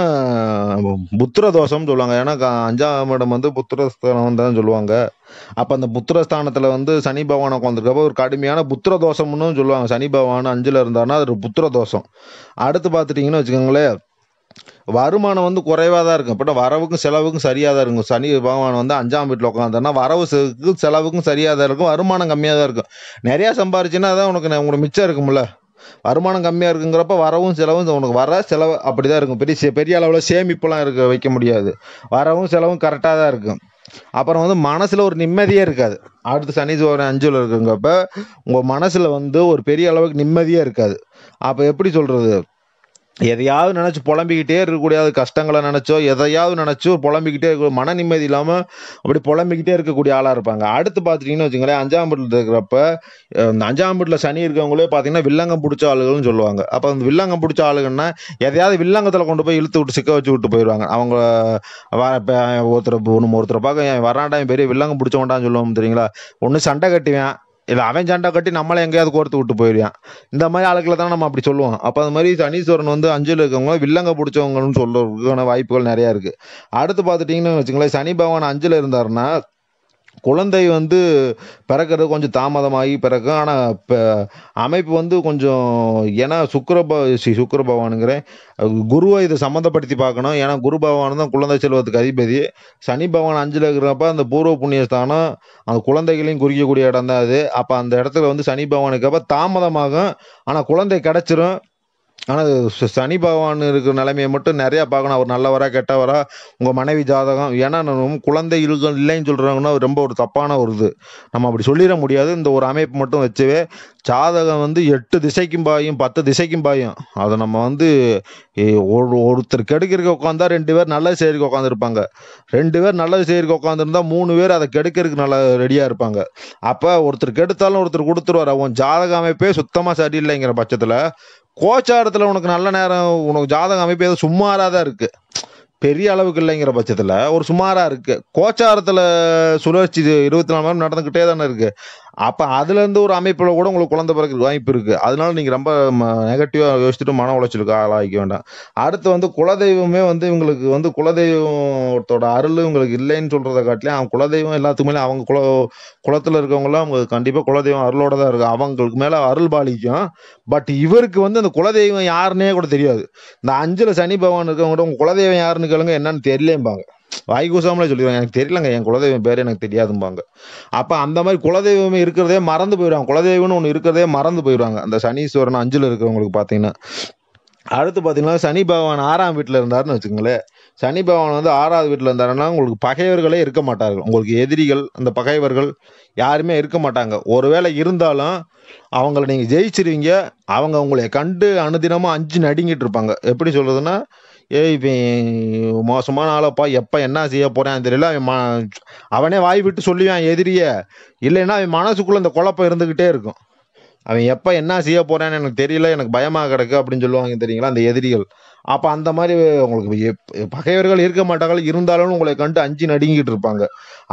புத்திர தோஷம்னு சொல்லுவாங்க ஏன்னா அஞ்சாம் இடம் வந்து புத்திரஸ்தானம் தான் சொல்லுவாங்க அப்போ அந்த புத்திரஸ்தானத்தில் வந்து சனி பகவான் உட்காந்துருக்கப்போ ஒரு கடுமையான புத்திர தோஷம்னு சொல்லுவாங்க சனி பகவான் அஞ்சில் இருந்தாருன்னா அது ஒரு புத்திர தோஷம் அடுத்து பார்த்துட்டிங்கன்னு வச்சுக்கோங்களேன் வருமானம் வந்து குறைவாக தான் இருக்கும் அப்படி வரவுக்கும் செலவுக்கும் சரியாக தான் இருக்கும் சனி பகவான் வந்து அஞ்சாம் வீட்டில் உட்காந்துன்னா வரவு செலவுக்கும் சரியாக தான் இருக்கும் வருமானம் கம்மியாக தான் இருக்கும் நிறையா சம்பாரிச்சுன்னா அதான் உனக்கு உங்களுக்கு மிச்சம் இருக்கும்ல வருமானம் கம்மியாக இருக்குங்கிறப்ப வரவும் செலவும் உனக்கு வர செலவு அப்படி தான் இருக்கும் பெரிய பெரிய அளவில் சேமிப்புலாம் இருக்க வைக்க முடியாது வரவும் செலவும் கரெக்டாக தான் இருக்கும் அப்புறம் வந்து மனசில் ஒரு நிம்மதியே இருக்காது அடுத்து சனி சோழன் அஞ்சில் இருக்குங்கிறப்ப உங்கள் மனசில் வந்து ஒரு பெரிய அளவுக்கு நிம்மதியாக இருக்காது அப்போ எப்படி சொல்கிறது எதையாவது நினச்சி புலம்பிக்கிட்டே இருக்கக்கூடிய கஷ்டங்களை நினச்சோ எதையாவது நினச்சோ புலம்பிக்கிட்டே இருக்க மன நிம்மதி இல்லாமல் அப்படி புலம்பிக்கிட்டே இருக்கக்கூடிய ஆளாக இருப்பாங்க அடுத்து பார்த்துட்டிங்கன்னு வச்சுங்களேன் அஞ்சாம் வீட்டில் இருக்கிறப்ப இந்த அஞ்சாம் வீட்டில் சனி இருக்கவங்களே பார்த்தீங்கன்னா வில்லங்கம் பிடிச்ச ஆளுகள்னு சொல்லுவாங்க அப்போ அந்த வில்லங்கம் பிடிச்ச ஆளுங்கன்னா எதையாவது வில்லங்கத்தில் கொண்டு போய் இழுத்து விட்டு சிக்க வச்சு விட்டு போயிடுவாங்க அவங்க ஒருத்தர் ஒன்று ஒருத்தர் பார்க்க என் வராண்டா பெரிய வில்லங்கம் பிடிச்சவன்டான்னு சொல்லுவோம் தெரியுங்களா ஒன்று சண்டை கட்டுவேன் இதை அவன் சண்டை கட்டி நம்மளை எங்கேயாவது கோர்த்து விட்டு போயிடுவான் இந்த மாதிரி ஆளுக்களை தான் நம்ம அப்படி சொல்லுவோம் அப்போ அது மாதிரி சனீஸ்வரன் வந்து அஞ்சல் இருக்கவங்க வில்லங்க பிடிச்சவங்கன்னு சொல்றதுக்கான வாய்ப்புகள் நிறையா இருக்குது அடுத்து பார்த்துட்டிங்கன்னு வச்சுங்களேன் சனி பகவான் அஞ்சல் இருந்தாருன்னா குழந்தை வந்து பிறக்கிறது கொஞ்சம் தாமதமாகி பிறக்கும் ஆனால் இப்போ அமைப்பு வந்து கொஞ்சம் ஏன்னா சுக்கரபா ஸ்ரீ சுக்கர பகவானுங்கிறேன் குருவை இதை சம்மந்தப்படுத்தி பார்க்கணும் ஏன்னா குரு பகவான் தான் குழந்தை செல்வத்துக்கு அதிபதி சனி பகவான் அஞ்சில் இருக்கிறப்ப அந்த பூர்வ புண்ணியஸ்தானம் அந்த குழந்தைகளையும் குறிக்கக்கூடிய இடம் தான் அது அப்போ அந்த இடத்துல வந்து சனி பகவானுக்கு அப்போ தாமதமாகும் ஆனால் குழந்தை கிடச்சிரும் ஆனால் சனி பகவான் இருக்கிற நிலைமையை மட்டும் நிறையா பார்க்கணும் அவர் நல்லவரா கெட்டவரா உங்கள் மனைவி ஜாதகம் ஏன்னா நம்ம குழந்தை இழுக்க இல்லைன்னு சொல்கிறாங்கன்னா ரொம்ப ஒரு தப்பான ஒரு இது நம்ம அப்படி சொல்லிட முடியாது இந்த ஒரு அமைப்பு மட்டும் வச்சுவே ஜாதகம் வந்து எட்டு திசைக்கும் பாயும் பத்து திசைக்கும் பாயும் அதை நம்ம வந்து ஒரு ஒருத்தர் கெடுக்கிறதுக்கு உட்காந்தா ரெண்டு பேர் நல்லது செய்யறதுக்கு உட்காந்துருப்பாங்க ரெண்டு பேர் நல்லது செய்யறதுக்கு உட்காந்துருந்தா மூணு பேர் அதை கெடுக்கிறதுக்கு நல்லா ரெடியாக இருப்பாங்க அப்போ ஒருத்தர் கெடுத்தாலும் ஒருத்தர் கொடுத்துருவார் அவன் ஜாதக அமைப்பே சுத்தமாக சரியில்லைங்கிற பட்சத்தில் கோச்சாரத்தில் உனக்கு நல்ல நேரம் உனக்கு ஜாதகம் அமைப்பு ஏதோ சுமாராக தான் இருக்குது பெரிய அளவுக்கு இல்லைங்கிற பட்சத்தில் ஒரு சுமாராக இருக்குது கோச்சாரத்தில் சுழற்சி இருபத்தி நாலு மணி நேரம் நடந்துக்கிட்டே தானே இருக்குது அப்போ அதுலேருந்து ஒரு அமைப்பில் கூட உங்களுக்கு குழந்தை பிறகு வாய்ப்பு இருக்குது அதனால நீங்கள் ரொம்ப நெகட்டிவா யோசிச்சுட்டு மன உளைச்சலுக்கு ஆளாக வேண்டாம் அடுத்து வந்து குலதெய்வமே வந்து இவங்களுக்கு வந்து குலதெய்வத்தோட அருள் இவங்களுக்கு இல்லைன்னு சொல்கிறத காட்டிலையும் அவங்க குலதெய்வம் எல்லாத்துக்குமே அவங்க குல குளத்தில் இருக்கவங்களாம் அவங்க கண்டிப்பாக குலதெய்வம் அருளோட தான் இருக்கு அவங்களுக்கு மேலே அருள் பாலிக்கும் பட் இவருக்கு வந்து அந்த குலதெய்வம் யாருன்னே கூட தெரியாது இந்த அஞ்சில் சனி பகவான் இருக்கவங்க உங்கள் குலதெய்வம் யாருன்னு கேளுங்க என்னன்னு தெரியலேம்பாங்க வாய் சொல்லிடுவாங்க எனக்கு தெரியலங்க என் குலதெய்வம் பேர் எனக்கு தெரியாதும்பாங்க அப்போ அந்த மாதிரி குலதெய்வமே இருக்கிறதே மறந்து போயிடுவாங்க குலதெய்வம்னு ஒன்று இருக்கிறதே மறந்து போயிடுவாங்க அந்த சனீஸ்வரன் அஞ்சில் இருக்கிறவங்களுக்கு பார்த்தீங்கன்னா அடுத்து பார்த்தீங்கன்னா சனி பகவான் ஆறாம் வீட்டில் இருந்தாருன்னு வச்சுக்கோங்களேன் சனி பகவான் வந்து ஆறாவது வீட்டில் இருந்தாருன்னா உங்களுக்கு பகைவர்களே இருக்க மாட்டார்கள் உங்களுக்கு எதிரிகள் அந்த பகைவர்கள் யாருமே இருக்க மாட்டாங்க ஒருவேளை இருந்தாலும் அவங்கள நீங்கள் ஜெயிச்சிருவீங்க அவங்க உங்களை கண்டு அனுதினமாக அஞ்சு நடுங்கிட்டு இருப்பாங்க எப்படி சொல்கிறதுன்னா ஏய் இப்போ மோசமான ஆளப்பா எப்போ என்ன செய்ய போறேன் தெரியல அவன் அவனே வாய் விட்டு சொல்லுவான் எதிரிய இல்லைன்னா அவன் மனசுக்குள்ள இந்த குழப்பம் இருந்துக்கிட்டே இருக்கும் அவன் எப்போ என்ன செய்ய போறான்னு எனக்கு தெரியல எனக்கு பயமாக கிடக்கு அப்படின்னு சொல்லுவாங்க தெரியுங்களா அந்த எதிரிகள் அப்போ அந்த மாதிரி உங்களுக்கு பகைவர்கள் இருக்க மாட்டாங்களோ இருந்தாலும் உங்களை கண்டு அஞ்சு நடுங்கிட்டு இருப்பாங்க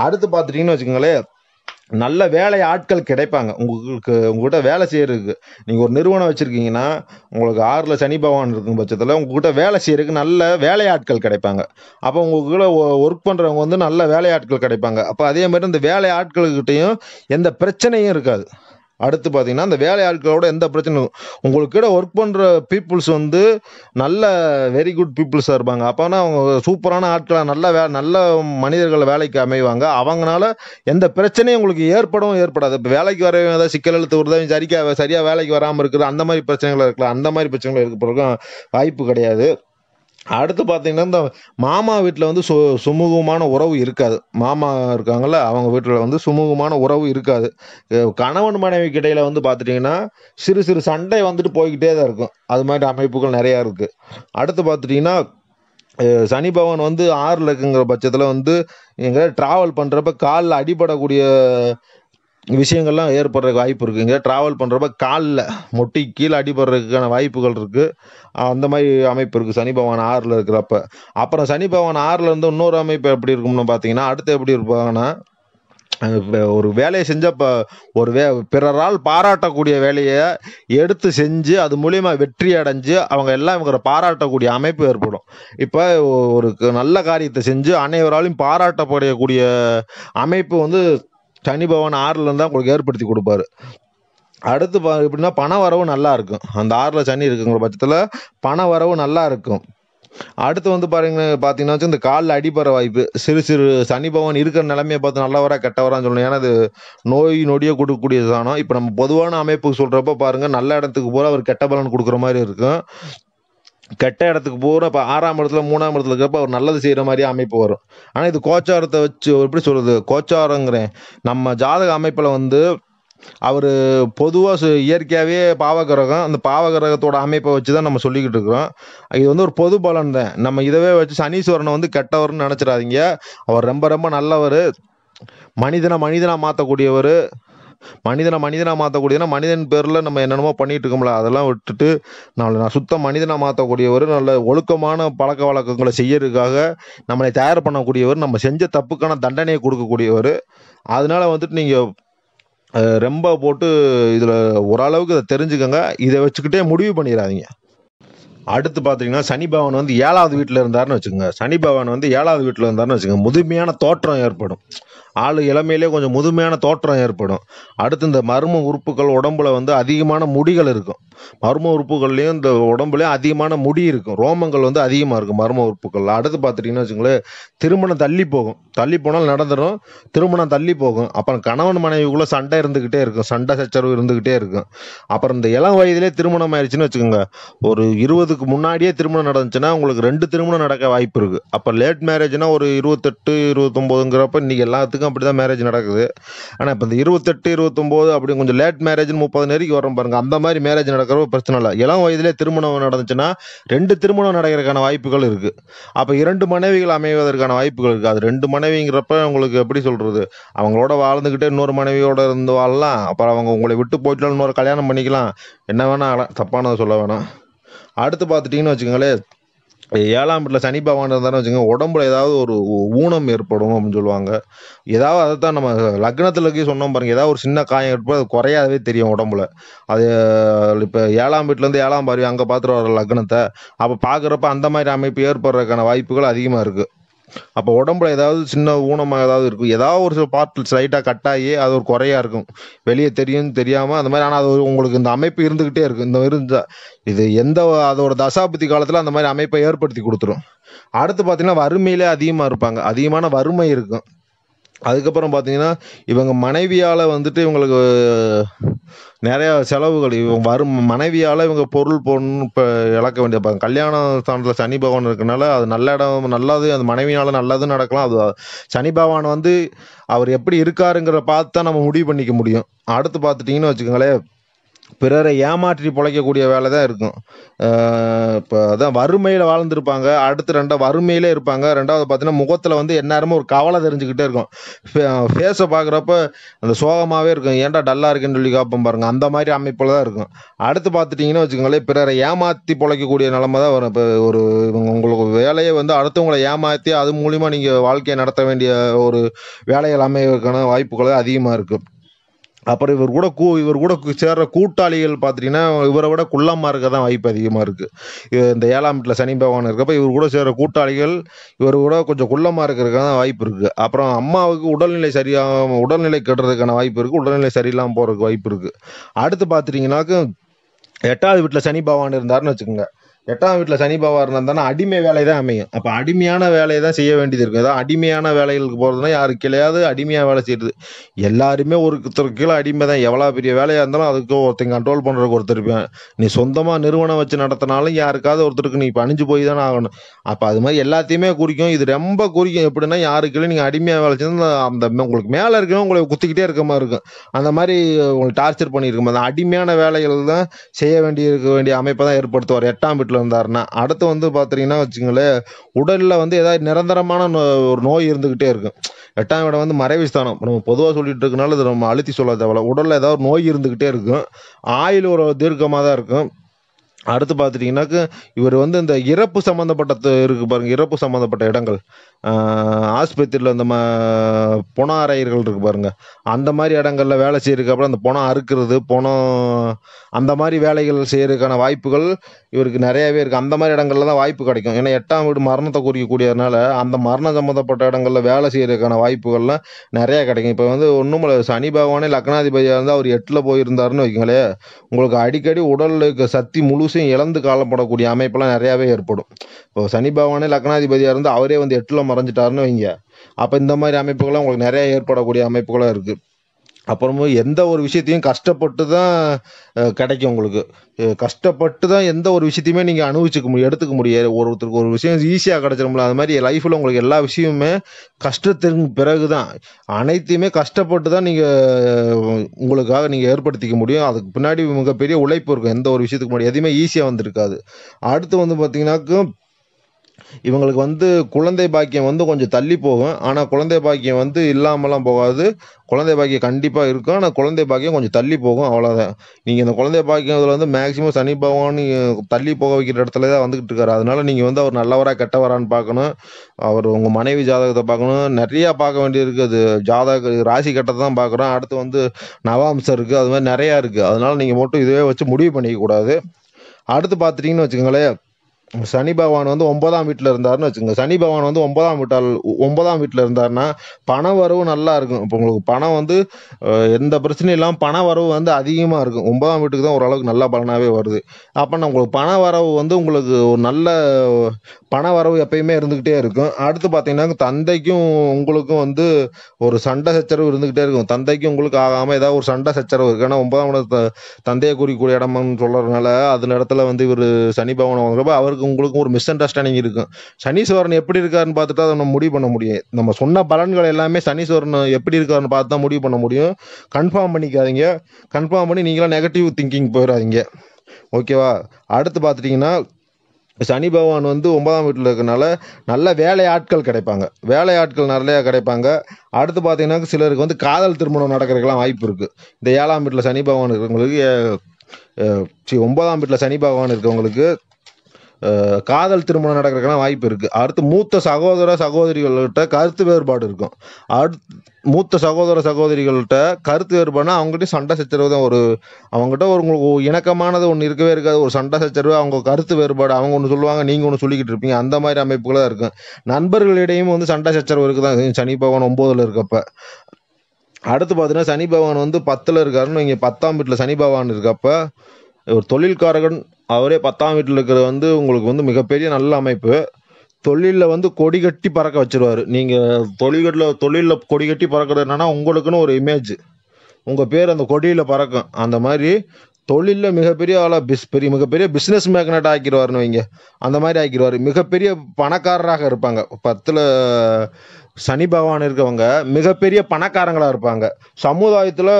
அடுத்து பார்த்துட்டீங்கன்னு வச்சுக்கோங்களேன் நல்ல வேலை ஆட்கள் கிடைப்பாங்க உங்களுக்கு உங்கள்கிட்ட வேலை செய்கிறதுக்கு நீங்கள் ஒரு நிறுவனம் வச்சுருக்கீங்கன்னா உங்களுக்கு ஆறில் சனி பகவான் இருக்கும் பட்சத்தில் உங்கள்கிட்ட வேலை செய்கிறதுக்கு நல்ல வேலையாட்கள் கிடைப்பாங்க அப்போ உங்களுக்குள்ள ஒர்க் பண்ணுறவங்க வந்து நல்ல வேலையாட்கள் கிடைப்பாங்க அப்போ அதே மாதிரி இந்த வேலை ஆட்கள்கிட்டையும் எந்த பிரச்சனையும் இருக்காது அடுத்து பார்த்தீங்கன்னா அந்த வேலை ஆட்களோட எந்த பிரச்சனையும் உங்களுக்கு கூட ஒர்க் பண்ணுற பீப்புள்ஸ் வந்து நல்ல வெரி குட் பீப்புள்ஸாக இருப்பாங்க அப்போனா அவங்க சூப்பரான ஆட்களாக நல்ல வே நல்ல மனிதர்களை வேலைக்கு அமைவாங்க அவங்களால எந்த பிரச்சனையும் உங்களுக்கு ஏற்படவும் ஏற்படாது இப்போ வேலைக்கு வர ஏதாவது சிக்கல் எழுத்து வருதா சரிக்கா சரியாக வேலைக்கு வராமல் இருக்குது அந்த மாதிரி பிரச்சனைகள் இருக்கலாம் அந்த மாதிரி பிரச்சனைகள் இருக்க வாய்ப்பு கிடையாது அடுத்து பார்த்தீங்கன்னா இந்த மாமா வீட்டில் வந்து சு சுமூகமான உறவு இருக்காது மாமா இருக்காங்கள்ல அவங்க வீட்டில் வந்து சுமூகமான உறவு இருக்காது கணவன் மனைவிக்கு இடையில் வந்து பார்த்துட்டிங்கன்னா சிறு சிறு சண்டை வந்துட்டு போய்கிட்டே தான் இருக்கும் அது மாதிரி அமைப்புகள் நிறையா இருக்குது அடுத்து பார்த்துட்டிங்கன்னா சனி பவன் வந்து ஆறில் இருக்குங்கிற பட்சத்தில் வந்து எங்கே ட்ராவல் பண்ணுறப்ப காலில் அடிபடக்கூடிய விஷயங்கள்லாம் ஏற்படுறதுக்கு வாய்ப்பு இருக்குங்க ட்ராவல் பண்ணுறப்ப காலில் மொட்டி கீழே அடிபடுறதுக்கான வாய்ப்புகள் இருக்குது அந்த மாதிரி அமைப்பு இருக்குது சனி பகவான் ஆறில் இருக்கிறப்ப அப்புறம் சனி பகவான் ஆறில் இருந்து இன்னொரு அமைப்பு எப்படி இருக்கும்னு பார்த்தீங்கன்னா அடுத்து எப்படி இருப்பாங்கன்னா ஒரு வேலையை செஞ்சப்போ ஒரு வே பிறரால் பாராட்டக்கூடிய வேலையை எடுத்து செஞ்சு அது மூலியமாக வெற்றி அடைஞ்சு அவங்க எல்லாம் இவங்க பாராட்டக்கூடிய அமைப்பு ஏற்படும் இப்போ ஒரு நல்ல காரியத்தை செஞ்சு அனைவராலையும் பாராட்டப்படக்கூடிய அமைப்பு வந்து சனி பகவான் இருந்து தான் உங்களுக்கு ஏற்படுத்தி கொடுப்பாரு அடுத்து பா எப்படின்னா பண வரவு நல்லா இருக்கும் அந்த ஆறில் சனி இருக்குங்கிற பட்சத்தில் பண வரவு நல்லா இருக்கும் அடுத்து வந்து பாருங்க வச்சு இந்த காலில் அடிபடுற வாய்ப்பு சிறு சிறு சனி பவன் இருக்கிற நிலைமையை பார்த்து நல்லவரா கெட்டவரான்னு சொல்லணும் ஏன்னா அது நோய் நொடியை கொடுக்கக்கூடிய சாணம் இப்போ நம்ம பொதுவான அமைப்புக்கு சொல்கிறப்ப பாருங்கள் நல்ல இடத்துக்கு போல அவர் கெட்ட பலன் கொடுக்குற மாதிரி இருக்கும் கெட்ட இடத்துக்கு போகிற இப்போ ஆறாம் இடத்துல மூணாம் இடத்துல இருக்கிறப்ப அவர் நல்லது செய்கிற மாதிரி அமைப்பு வரும் ஆனால் இது கோச்சாரத்தை வச்சு எப்படி சொல்கிறது கோச்சாரங்கிறேன் நம்ம ஜாதக அமைப்பில் வந்து அவர் பொதுவாக இயற்கையாகவே பாவகிரகம் அந்த பாவகிரகத்தோட அமைப்பை வச்சு தான் நம்ம சொல்லிக்கிட்டு இருக்கிறோம் இது வந்து ஒரு பொது பலன் தான் நம்ம இதவே வச்சு சனீஸ்வரனை வந்து கெட்டவர்னு நினச்சிடாதீங்க அவர் ரொம்ப ரொம்ப நல்லவர் மனிதனை மனிதனாக மாற்றக்கூடியவர் மனிதனை மனிதனாக மாற்றக்கூடியதுன்னா மனிதன் பேரில் நம்ம என்னென்னமோ பண்ணிட்டு இருக்கோம்ல அதெல்லாம் விட்டுட்டு நான் நான் சுத்த மனிதனாக மாற்றக்கூடியவர் நல்ல ஒழுக்கமான பழக்க வழக்கங்களை செய்யறதுக்காக நம்மளை தயார் பண்ணக்கூடியவர் நம்ம செஞ்ச தப்புக்கான தண்டனையை கொடுக்கக்கூடியவர் அதனால வந்துட்டு நீங்கள் ரொம்ப போட்டு இதில் ஓரளவுக்கு இதை தெரிஞ்சுக்கோங்க இதை வச்சுக்கிட்டே முடிவு பண்ணிடாதீங்க அடுத்து பார்த்தீங்கன்னா சனி பவன் வந்து ஏழாவது வீட்டில் இருந்தாருன்னு வச்சுக்கோங்க சனி வந்து ஏழாவது வீட்டில் இருந்தாருன்னு வச்சுக்கோங்க முதுமையான தோற்றம் ஏற்படும் ஆள் இளமையிலே கொஞ்சம் முதுமையான தோற்றம் ஏற்படும் அடுத்து இந்த மர்ம உறுப்புகள் உடம்புல வந்து அதிகமான முடிகள் இருக்கும் மர்ம உறுப்புகள்லேயும் இந்த உடம்புலேயும் அதிகமான முடி இருக்கும் ரோமங்கள் வந்து அதிகமாக இருக்கும் மர்ம உறுப்புகள் அடுத்து பார்த்துட்டிங்கன்னா வச்சுங்களேன் திருமணம் தள்ளி போகும் தள்ளி போனால் நடந்துடும் திருமணம் தள்ளி போகும் அப்புறம் கணவன் மனைவிக்குள்ளே சண்டை இருந்துக்கிட்டே இருக்கும் சண்டை சச்சரவு இருந்துக்கிட்டே இருக்கும் அப்புறம் இந்த இளம் வயதிலே திருமணம் ஆயிடுச்சுன்னு வச்சுக்கோங்க ஒரு இருபதுக்கு முன்னாடியே திருமணம் நடந்துச்சுன்னா உங்களுக்கு ரெண்டு திருமணம் நடக்க வாய்ப்பு இருக்குது அப்போ லேட் மேரேஜ்னால் ஒரு இருபத்தெட்டு இருபத்தொம்போதுங்கிறப்ப இன்றைக்கி எல்லாத்துக்கும் பொண்ணுக்கும் அப்படி தான் மேரேஜ் நடக்குது ஆனால் இப்போ இந்த இருபத்தெட்டு இருபத்தொம்போது அப்படி கொஞ்சம் லேட் மேரேஜ்னு முப்பது நேரிக்கு வரோம் பாருங்க அந்த மாதிரி மேரேஜ் நடக்கிறப்ப பிரச்சனை இல்லை இளம் வயதிலே திருமணம் நடந்துச்சுன்னா ரெண்டு திருமணம் நடக்கிறதுக்கான வாய்ப்புகள் இருக்குது அப்போ இரண்டு மனைவிகள் அமைவதற்கான வாய்ப்புகள் இருக்குது அது ரெண்டு மனைவிங்கிறப்ப உங்களுக்கு எப்படி சொல்கிறது அவங்களோட வாழ்ந்துக்கிட்டே இன்னொரு மனைவியோட இருந்து வாழலாம் அப்புறம் அவங்க உங்களை விட்டு போயிட்டாலும் இன்னொரு கல்யாணம் பண்ணிக்கலாம் என்ன வேணால் தப்பானதை சொல்ல வேணாம் அடுத்து பார்த்துட்டிங்கன்னு வச்சுக்கோங்களேன் ஏழாம் வீட்டில் சனி பகவான் இருந்தாலும் வச்சுக்கோங்க உடம்புல ஏதாவது ஒரு ஊனம் ஏற்படும் அப்படின்னு சொல்லுவாங்க ஏதாவது அதை தான் நம்ம லக்னத்தில் இருக்கி சொன்னோம் பாருங்கள் ஏதாவது ஒரு சின்ன காயம் ஏற்படும் அது குறையாதவே தெரியும் உடம்புல அது இப்போ ஏழாம் வீட்டிலேருந்து ஏழாம் பார்வை அங்கே பார்த்துட்டு வர லக்னத்தை அப்போ பார்க்குறப்ப அந்த மாதிரி அமைப்பு ஏற்படுறதுக்கான வாய்ப்புகள் அதிகமாக இருக்குது அப்போ உடம்புல ஏதாவது சின்ன ஊனமாக ஏதாவது இருக்கும் ஏதாவது ஒரு சில பார்ட் ஸ்லைட்டாக கட் ஆகி அது ஒரு குறையா இருக்கும் வெளியே தெரியும் தெரியாமல் அந்த மாதிரி ஆனால் அது உங்களுக்கு இந்த அமைப்பு இருந்துக்கிட்டே இருக்கும் இந்த இருந்தா இது எந்த அதோட தசாபதி காலத்தில் அந்த மாதிரி அமைப்பை ஏற்படுத்தி கொடுத்துரும் அடுத்து பார்த்தீங்கன்னா வறுமையிலே அதிகமாக இருப்பாங்க அதிகமான வறுமை இருக்கும் அதுக்கப்புறம் பார்த்தீங்கன்னா இவங்க மனைவியால் வந்துட்டு இவங்களுக்கு நிறையா செலவுகள் இவங்க வரும் மனைவியால் இவங்க பொருள் பொண்ணு இப்போ இழக்க வேண்டிய கல்யாண ஸ்தானத்தில் சனி பகவான் இருக்கனால அது நல்ல இடம் நல்லது அந்த மனைவினால் நல்லதும் நடக்கலாம் அது சனி பகவான் வந்து அவர் எப்படி இருக்காருங்கிற பார்த்து தான் நம்ம முடிவு பண்ணிக்க முடியும் அடுத்து பார்த்துட்டிங்கன்னு வச்சுக்கோங்களேன் பிறரை ஏமாற்றி பிழைக்கக்கூடிய வேலை தான் இருக்கும் இப்போ அதான் வறுமையில் வாழ்ந்துருப்பாங்க அடுத்து ரெண்டாவது வறுமையிலே இருப்பாங்க ரெண்டாவது பார்த்தீங்கன்னா முகத்தில் வந்து எந்நேரமும் ஒரு கவலை தெரிஞ்சுக்கிட்டே இருக்கும் ஃபேஸை பார்க்குறப்ப அந்த சோகமாகவே இருக்கும் ஏன்டா டல்லாக இருக்குன்னு சொல்லி காப்பம் பாருங்கள் அந்த மாதிரி அமைப்பில் தான் இருக்கும் அடுத்து பார்த்துட்டிங்கன்னா வச்சுக்கோங்களேன் பிறரை ஏமாற்றி பிழைக்கக்கூடிய நிலமை தான் வரும் இப்போ ஒரு உங்களுக்கு வேலையை வந்து அடுத்தவங்களை ஏமாற்றி அது மூலிமா நீங்கள் வாழ்க்கையை நடத்த வேண்டிய ஒரு வேலைகள் அமைவதற்கான வாய்ப்புகள் அதிகமாக இருக்குது அப்புறம் இவர் கூட கூ இவர் கூட சேர்ற கூட்டாளிகள் பார்த்தீங்கன்னா இவரை விட குள்ளமாக இருக்க தான் வாய்ப்பு அதிகமாக இருக்குது இந்த ஏழாம் வீட்டில் சனி பகவான் இருக்கப்ப இவர் கூட சேர்ற கூட்டாளிகள் இவர் கூட கொஞ்சம் குள்ளமாக இருக்கிறதுக்கான தான் வாய்ப்பு இருக்குது அப்புறம் அம்மாவுக்கு உடல்நிலை சரியாக உடல்நிலை கெடுறதுக்கான வாய்ப்பு இருக்குது உடல்நிலை சரியில்லாமல் போகிறதுக்கு வாய்ப்பு இருக்குது அடுத்து பார்த்துட்டிங்கன்னாக்கும் எட்டாவது வீட்டில் சனி பகவான் இருந்தாருன்னு வச்சுக்கோங்க எட்டாம் வீட்டில் சனி பகவான் இருந்தானா அடிமை வேலை தான் அமையும் அப்போ அடிமையான வேலையை தான் செய்ய வேண்டியது இருக்குது ஏதாவது அடிமையான வேலைகளுக்கு போகிறதுனா யாருக்கு கிடையாது அடிமையாக வேலை செய்யுது எல்லாருமே ஒருத்தருக்கு கீழே அடிமை தான் எவ்வளோ பெரிய வேலையாக இருந்தாலும் அதுக்கு ஒருத்தர் கண்ட்ரோல் பண்ணுறதுக்கு ஒருத்தர் நீ சொந்தமாக நிறுவனம் வச்சு நடத்தினாலும் யாருக்காவது ஒருத்தருக்கு நீ பணிஞ்சு போய் தானே ஆகணும் அப்போ அது மாதிரி எல்லாத்தையுமே குறிக்கும் இது ரொம்ப குறிக்கும் எப்படின்னா யாருக்குள்ளே நீங்கள் அடிமையாக வேலை செய்யணும் அந்த உங்களுக்கு மேலே இருக்கணும் உங்களை குத்திக்கிட்டே இருக்க மாதிரி இருக்கும் அந்த மாதிரி உங்களுக்கு டார்ச்சர் பண்ணியிருக்க மாதிரி அடிமையான வேலைகள் தான் செய்ய வேண்டிய இருக்க வேண்டிய அமைப்பை தான் ஏற்படுத்துவார் எட்டாம் வீட்டில் வீட்டில் இருந்தாருன்னா அடுத்து வந்து பார்த்தீங்கன்னா வச்சுங்களேன் உடலில் வந்து ஏதாவது நிரந்தரமான ஒரு நோய் இருந்துக்கிட்டே இருக்கும் எட்டாம் இடம் வந்து மறைவு ஸ்தானம் நம்ம பொதுவாக சொல்லிட்டு இருக்கனால இது நம்ம அழுத்தி சொல்ல தேவையில்ல உடலில் ஏதாவது நோய் இருந்துக்கிட்டே இருக்கும் ஆயுள் ஒரு தீர்க்கமாக தான் இருக்கும் அடுத்து பார்த்துட்டிங்கனாக்க இவர் வந்து இந்த இறப்பு சம்மந்தப்பட்ட இருக்குது பாருங்கள் இறப்பு சம்மந்தப்பட்ட இடங்கள் ஆஸ்பத்திரியில் இந்த ம புண அறையர்கள் இருக்குது பாருங்கள் அந்த மாதிரி இடங்களில் வேலை செய்கிறதுக்கப்புறம் அந்த புணம் அறுக்கிறது புணம் அந்த மாதிரி வேலைகள் செய்கிறதுக்கான வாய்ப்புகள் இவருக்கு நிறையாவே இருக்குது அந்த மாதிரி இடங்களில் தான் வாய்ப்பு கிடைக்கும் ஏன்னா எட்டாம் வீடு மரணத்தை குறிக்கக்கூடியதுனால அந்த மரணம் சம்மந்தப்பட்ட இடங்களில் வேலை செய்கிறதுக்கான வாய்ப்புகள்லாம் நிறையா கிடைக்கும் இப்போ வந்து ஒன்றும் சனி பகவானே லக்னாதிபதியாக இருந்தால் அவர் எட்டில் போயிருந்தாருன்னு வைக்கங்களேன் உங்களுக்கு அடிக்கடி உடலுக்கு சக்தி முழு முழுசையும் இழந்து காலப்படக்கூடிய அமைப்பெல்லாம் நிறையாவே ஏற்படும் இப்போ சனி பகவானே லக்னாதிபதியாக இருந்து அவரே வந்து எட்டில் மறைஞ்சிட்டாருன்னு வைங்க அப்போ இந்த மாதிரி அமைப்புகள்லாம் உங்களுக்கு நிறையா ஏற்படக்கூடிய அமைப்புகளாக இருக்குது அப்புறமும் எந்த ஒரு விஷயத்தையும் கஷ்டப்பட்டு தான் கிடைக்கும் உங்களுக்கு கஷ்டப்பட்டு தான் எந்த ஒரு விஷயத்தையுமே நீங்கள் அனுபவிச்சுக்க முடியும் எடுத்துக்க முடியாது ஒருத்தருக்கு ஒரு விஷயம் ஈஸியாக கிடச்சிரும்ல அது மாதிரி லைஃப்பில் உங்களுக்கு எல்லா விஷயமுமே கஷ்டத்திற்கு பிறகு தான் அனைத்தையுமே கஷ்டப்பட்டு தான் நீங்கள் உங்களுக்காக நீங்கள் ஏற்படுத்திக்க முடியும் அதுக்கு பின்னாடி மிகப்பெரிய உழைப்பு இருக்கும் எந்த ஒரு விஷயத்துக்கு முன்னாடி எதுவுமே ஈஸியாக வந்திருக்காது அடுத்து வந்து பார்த்தீங்கன்னாக்கும் இவங்களுக்கு வந்து குழந்தை பாக்கியம் வந்து கொஞ்சம் தள்ளி போகும் ஆனால் குழந்தை பாக்கியம் வந்து இல்லாமலாம் போகாது குழந்தை பாக்கியம் கண்டிப்பாக இருக்கும் ஆனால் குழந்தை பாக்கியம் கொஞ்சம் தள்ளி போகும் அவ்வளோதான் நீங்கள் இந்த குழந்தை பாக்கியம் இதில் வந்து மேக்ஸிமம் சனி பகவான் தள்ளி போக வைக்கிற இடத்துல தான் வந்துக்கிட்டு இருக்காரு அதனால நீங்கள் வந்து அவர் நல்லவராக கெட்டவரான்னு பார்க்கணும் அவர் உங்கள் மனைவி ஜாதகத்தை பார்க்கணும் நிறையா பார்க்க வேண்டியிருக்கு அது ஜாதக ராசி கட்டத்தை தான் பார்க்குறோம் அடுத்து வந்து நவாம்சம் இருக்குது அது மாதிரி நிறையா இருக்குது அதனால் நீங்கள் மட்டும் இதுவே வச்சு முடிவு பண்ணிக்கக்கூடாது அடுத்து பார்த்துட்டிங்கன்னு வச்சுக்கோங்களேன் சனி பகவான் வந்து ஒன்பதாம் வீட்டில் இருந்தாருன்னு வச்சுக்கோங்க சனி பகவான் வந்து ஒன்பதாம் வீட்டால் ஒன்பதாம் வீட்டில் இருந்தாருன்னா பண வரவு நல்லா இருக்கும் இப்போ உங்களுக்கு பணம் வந்து எந்த பிரச்சனையும் இல்லாமல் பண வரவு வந்து அதிகமாக இருக்கும் ஒன்பதாம் வீட்டுக்கு தான் ஓரளவுக்கு நல்ல பலனாகவே வருது அப்போ உங்களுக்கு பண வரவு வந்து உங்களுக்கு ஒரு நல்ல பண வரவு எப்பயுமே இருந்துக்கிட்டே இருக்கும் அடுத்து பார்த்தீங்கன்னா தந்தைக்கும் உங்களுக்கும் வந்து ஒரு சண்டை சச்சரவு இருந்துக்கிட்டே இருக்கும் தந்தைக்கும் உங்களுக்கு ஆகாமல் ஏதாவது ஒரு சண்டை சச்சரவு இருக்கு ஏன்னா ஒன்பதாம் இடம் தந்தையை கூறிக்கூடிய இடம்னு சொல்கிறதுனால அது இடத்துல வந்து இவர் சனி பகவான் அவருக்கு அவங்களுக்கும் உங்களுக்கும் ஒரு மிஸ் அண்டர்ஸ்டாண்டிங் இருக்கும் சனீஸ்வரன் எப்படி இருக்காருன்னு பார்த்துட்டு அதை நம்ம முடிவு பண்ண முடியும் நம்ம சொன்ன பலன்கள் எல்லாமே சனீஸ்வரன் எப்படி இருக்காருன்னு பார்த்து தான் முடிவு பண்ண முடியும் கன்ஃபார்ம் பண்ணிக்காதீங்க கன்ஃபார்ம் பண்ணி நீங்களாம் நெகட்டிவ் திங்கிங் போயிடாதீங்க ஓகேவா அடுத்து பார்த்துட்டிங்கன்னா சனி பகவான் வந்து ஒன்பதாம் வீட்டில் இருக்கிறனால நல்ல வேலையாட்கள் கிடைப்பாங்க வேலையாட்கள் நிறையா கிடைப்பாங்க அடுத்து பார்த்தீங்கன்னா சிலருக்கு வந்து காதல் திருமணம் நடக்கிறதுக்கெல்லாம் வாய்ப்பு இருக்குது இந்த ஏழாம் வீட்டில் சனி பகவான் இருக்கிறவங்களுக்கு ஒன்பதாம் வீட்டில் சனி பகவான் இருக்கிறவங்களுக்கு காதல் திருமணம் நடக்கிறதுக்கான வாய்ப்பு இருக்குது அடுத்து மூத்த சகோதர சகோதரிகள்கிட்ட கருத்து வேறுபாடு இருக்கும் அடுத்து மூத்த சகோதர சகோதரிகள்கிட்ட கருத்து வேறுபாடுனா அவங்ககிட்ட சண்டை சச்சரவு தான் ஒரு அவங்ககிட்ட ஒரு உங்களுக்கு இணக்கமானது ஒன்று இருக்கவே இருக்காது ஒரு சண்டை சச்சரவு அவங்க கருத்து வேறுபாடு அவங்க ஒன்று சொல்லுவாங்க நீங்கள் ஒன்று சொல்லிக்கிட்டு இருப்பீங்க அந்த மாதிரி தான் இருக்கும் நண்பர்களிடையும் வந்து சண்டை சச்சரவு இருக்குது தான் சனி பகவான் ஒம்போதில் இருக்கப்ப அடுத்து பார்த்தீங்கன்னா சனி பகவான் வந்து பத்தில் இருக்காருன்னு இங்கே பத்தாம் வீட்டில் சனி பகவான் இருக்கப்ப ஒரு தொழில்காரகன் அவரே பத்தாம் வீட்டில் இருக்கிறது வந்து உங்களுக்கு வந்து மிகப்பெரிய நல்ல அமைப்பு தொழிலில் வந்து கொடி கட்டி பறக்க வச்சிருவார் நீங்கள் தொழில்கட்டில் தொழிலில் கொடி கட்டி பறக்கிறது என்னென்னா உங்களுக்குன்னு ஒரு இமேஜ் உங்கள் பேர் அந்த கொடியில் பறக்கும் அந்த மாதிரி தொழிலில் மிகப்பெரிய ஆளாக பிஸ் பெரிய மிகப்பெரிய பிஸ்னஸ் மேக்னட் ஆக்கிடுவார்னு வைங்க அந்த மாதிரி ஆக்கிடுவார் மிகப்பெரிய பணக்காரராக இருப்பாங்க பத்தில் சனி பகவான் இருக்கவங்க மிகப்பெரிய பணக்காரங்களாக இருப்பாங்க சமுதாயத்தில்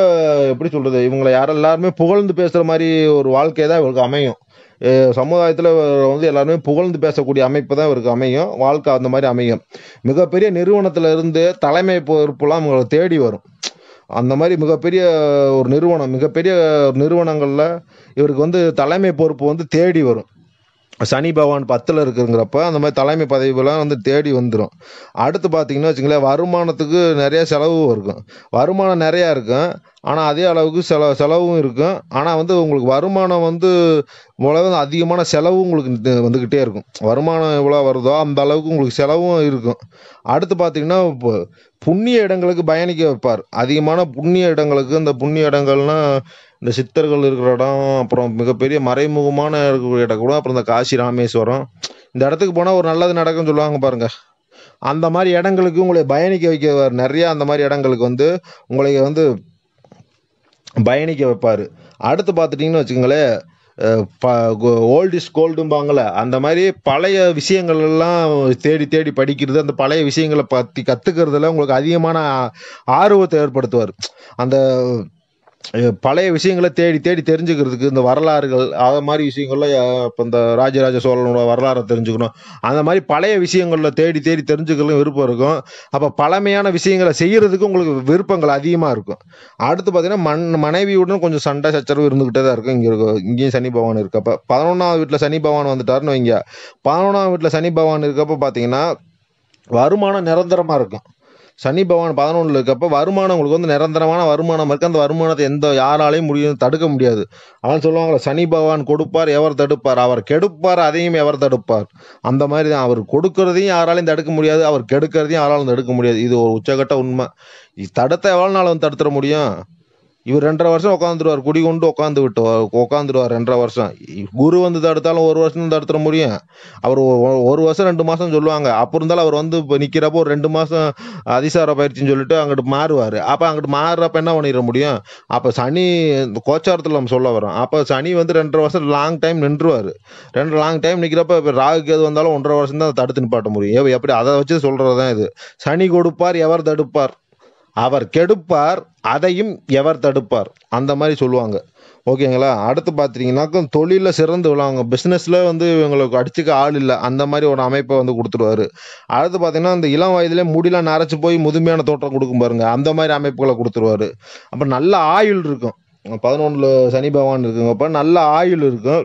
எப்படி சொல்கிறது இவங்களை யாரும் எல்லாருமே புகழ்ந்து பேசுகிற மாதிரி ஒரு வாழ்க்கை தான் இவங்களுக்கு அமையும் சமுதாயத்தில் வந்து எல்லாருமே புகழ்ந்து பேசக்கூடிய அமைப்பு தான் இவருக்கு அமையும் வாழ்க்கை அந்த மாதிரி அமையும் மிகப்பெரிய நிறுவனத்தில் இருந்து தலைமை பொறுப்புலாம் அவங்களை தேடி வரும் அந்த மாதிரி மிகப்பெரிய ஒரு நிறுவனம் மிகப்பெரிய நிறுவனங்களில் இவருக்கு வந்து தலைமை பொறுப்பு வந்து தேடி வரும் சனி பகவான் பத்தில் இருக்குங்கிறப்ப அந்த மாதிரி தலைமை பதவிலாம் வந்து தேடி வந்துடும் அடுத்து பார்த்தீங்கன்னா வச்சுங்களேன் வருமானத்துக்கு நிறைய செலவு இருக்கும் வருமானம் நிறையா இருக்கும் ஆனால் அதே அளவுக்கு செல செலவும் இருக்கும் ஆனால் வந்து உங்களுக்கு வருமானம் வந்து இவ்வளவு அதிகமான செலவும் உங்களுக்கு வந்துக்கிட்டே இருக்கும் வருமானம் எவ்வளோ வருதோ அந்த அளவுக்கு உங்களுக்கு செலவும் இருக்கும் அடுத்து பார்த்திங்கன்னா இப்போ புண்ணிய இடங்களுக்கு பயணிக்க வைப்பார் அதிகமான புண்ணிய இடங்களுக்கு இந்த புண்ணிய இடங்கள்னா இந்த சித்தர்கள் இருக்கிற இடம் அப்புறம் மிகப்பெரிய மறைமுகமான இருக்கக்கூடிய இடம் கூட அப்புறம் இந்த காசி ராமேஸ்வரம் இந்த இடத்துக்கு போனால் ஒரு நல்லது நடக்கும்னு சொல்லுவாங்க பாருங்கள் அந்த மாதிரி இடங்களுக்கு உங்களை பயணிக்க வைக்க நிறையா அந்த மாதிரி இடங்களுக்கு வந்து உங்களை வந்து பயணிக்க வைப்பார் அடுத்து பார்த்துட்டிங்கன்னு வச்சுக்கோங்களேன் ஓல்டு இஸ் கோல்டும்பாங்கள அந்த மாதிரி பழைய விஷயங்கள்லாம் தேடி தேடி படிக்கிறது அந்த பழைய விஷயங்களை பற்றி கற்றுக்கிறதுல உங்களுக்கு அதிகமான ஆர்வத்தை ஏற்படுத்துவார் அந்த பழைய விஷயங்களை தேடி தேடி தெரிஞ்சுக்கிறதுக்கு இந்த வரலாறுகள் அது மாதிரி விஷயங்கள்ல இப்போ இந்த ராஜராஜ சோழனோட வரலாறை தெரிஞ்சுக்கணும் அந்த மாதிரி பழைய விஷயங்களில் தேடி தேடி தெரிஞ்சுக்கலாம் விருப்பம் இருக்கும் அப்போ பழமையான விஷயங்களை செய்கிறதுக்கு உங்களுக்கு விருப்பங்கள் அதிகமாக இருக்கும் அடுத்து பார்த்தீங்கன்னா மண் மனைவியுடன் கொஞ்சம் சண்டை சச்சரவு இருந்துக்கிட்டே தான் இருக்கும் இங்கே இருக்கும் இங்கேயும் சனி பகவான் இருக்கப்போ பதினொன்றாவது வீட்டில் சனி பகவான் வந்துட்டாருன்னு வைங்க பதினொன்றாவது வீட்டில் சனி பகவான் இருக்கப்போ பார்த்தீங்கன்னா வருமானம் நிரந்தரமாக இருக்கும் சனி பகவான் பதினொன்றில் இருக்கப்ப வருமானம் உங்களுக்கு வந்து நிரந்தரமான வருமானம் இருக்கு அந்த வருமானத்தை எந்த யாராலையும் முடியும் தடுக்க முடியாது அவன் சொல்லுவாங்க சனி பகவான் கொடுப்பார் எவர் தடுப்பார் அவர் கெடுப்பார் அதையும் எவர் தடுப்பார் அந்த மாதிரி தான் அவர் கொடுக்கறதையும் யாராலையும் தடுக்க முடியாது அவர் கெடுக்கிறதையும் யாராலும் தடுக்க முடியாது இது ஒரு உச்சகட்ட உண்மை தடுத்த எவ்வளோ நாள் வந்து தடுத்துட முடியும் இவர் ரெண்டரை வருஷம் உட்காந்துருவார் குடி கொண்டு உட்காந்து விட்டு உட்காந்துருவார் ரெண்டரை வருஷம் குரு வந்து தடுத்தாலும் ஒரு வருஷம் தடுத்துட முடியும் அவர் ஒரு வருஷம் ரெண்டு மாதம் சொல்லுவாங்க அப்போ இருந்தாலும் அவர் வந்து இப்போ நிற்கிறப்போ ஒரு ரெண்டு மாதம் அதிசார பயிற்சின்னு சொல்லிட்டு அங்கிட்டு மாறுவார் அப்போ அங்கிட்டு மாறுறப்ப என்ன பண்ணிட முடியும் அப்போ சனி இந்த கோச்சாரத்தில் நம்ம சொல்ல வரோம் அப்போ சனி வந்து ரெண்டரை வருஷம் லாங் டைம் நின்றுவார் ரெண்டு லாங் டைம் நிற்கிறப்ப இப்போ ராகுக்கு எது வந்தாலும் ஒன்றரை வருஷம் தான் தடுத்து நிப்பாட்ட முடியும் எப்படி அதை வச்சு சொல்கிறது தான் இது சனி கொடுப்பார் எவர் தடுப்பார் அவர் கெடுப்பார் அதையும் எவர் தடுப்பார் அந்த மாதிரி சொல்லுவாங்க ஓகேங்களா அடுத்து பார்த்தீங்கன்னாக்கா தொழிலில் சிறந்து விழாங்க பிஸ்னஸில் வந்து இவங்களுக்கு அடிச்சுக்க ஆள் இல்லை அந்த மாதிரி ஒரு அமைப்பை வந்து கொடுத்துருவாரு அடுத்து பார்த்தீங்கன்னா அந்த இளம் வயதிலே முடியெலாம் நரைச்சி போய் முதுமையான தோற்றம் கொடுக்கும் பாருங்க அந்த மாதிரி அமைப்புகளை கொடுத்துருவாரு அப்போ நல்ல ஆயுள் இருக்கும் பதினொன்றில் சனி பகவான் இருக்குங்கப்போ நல்ல ஆயுள் இருக்கும்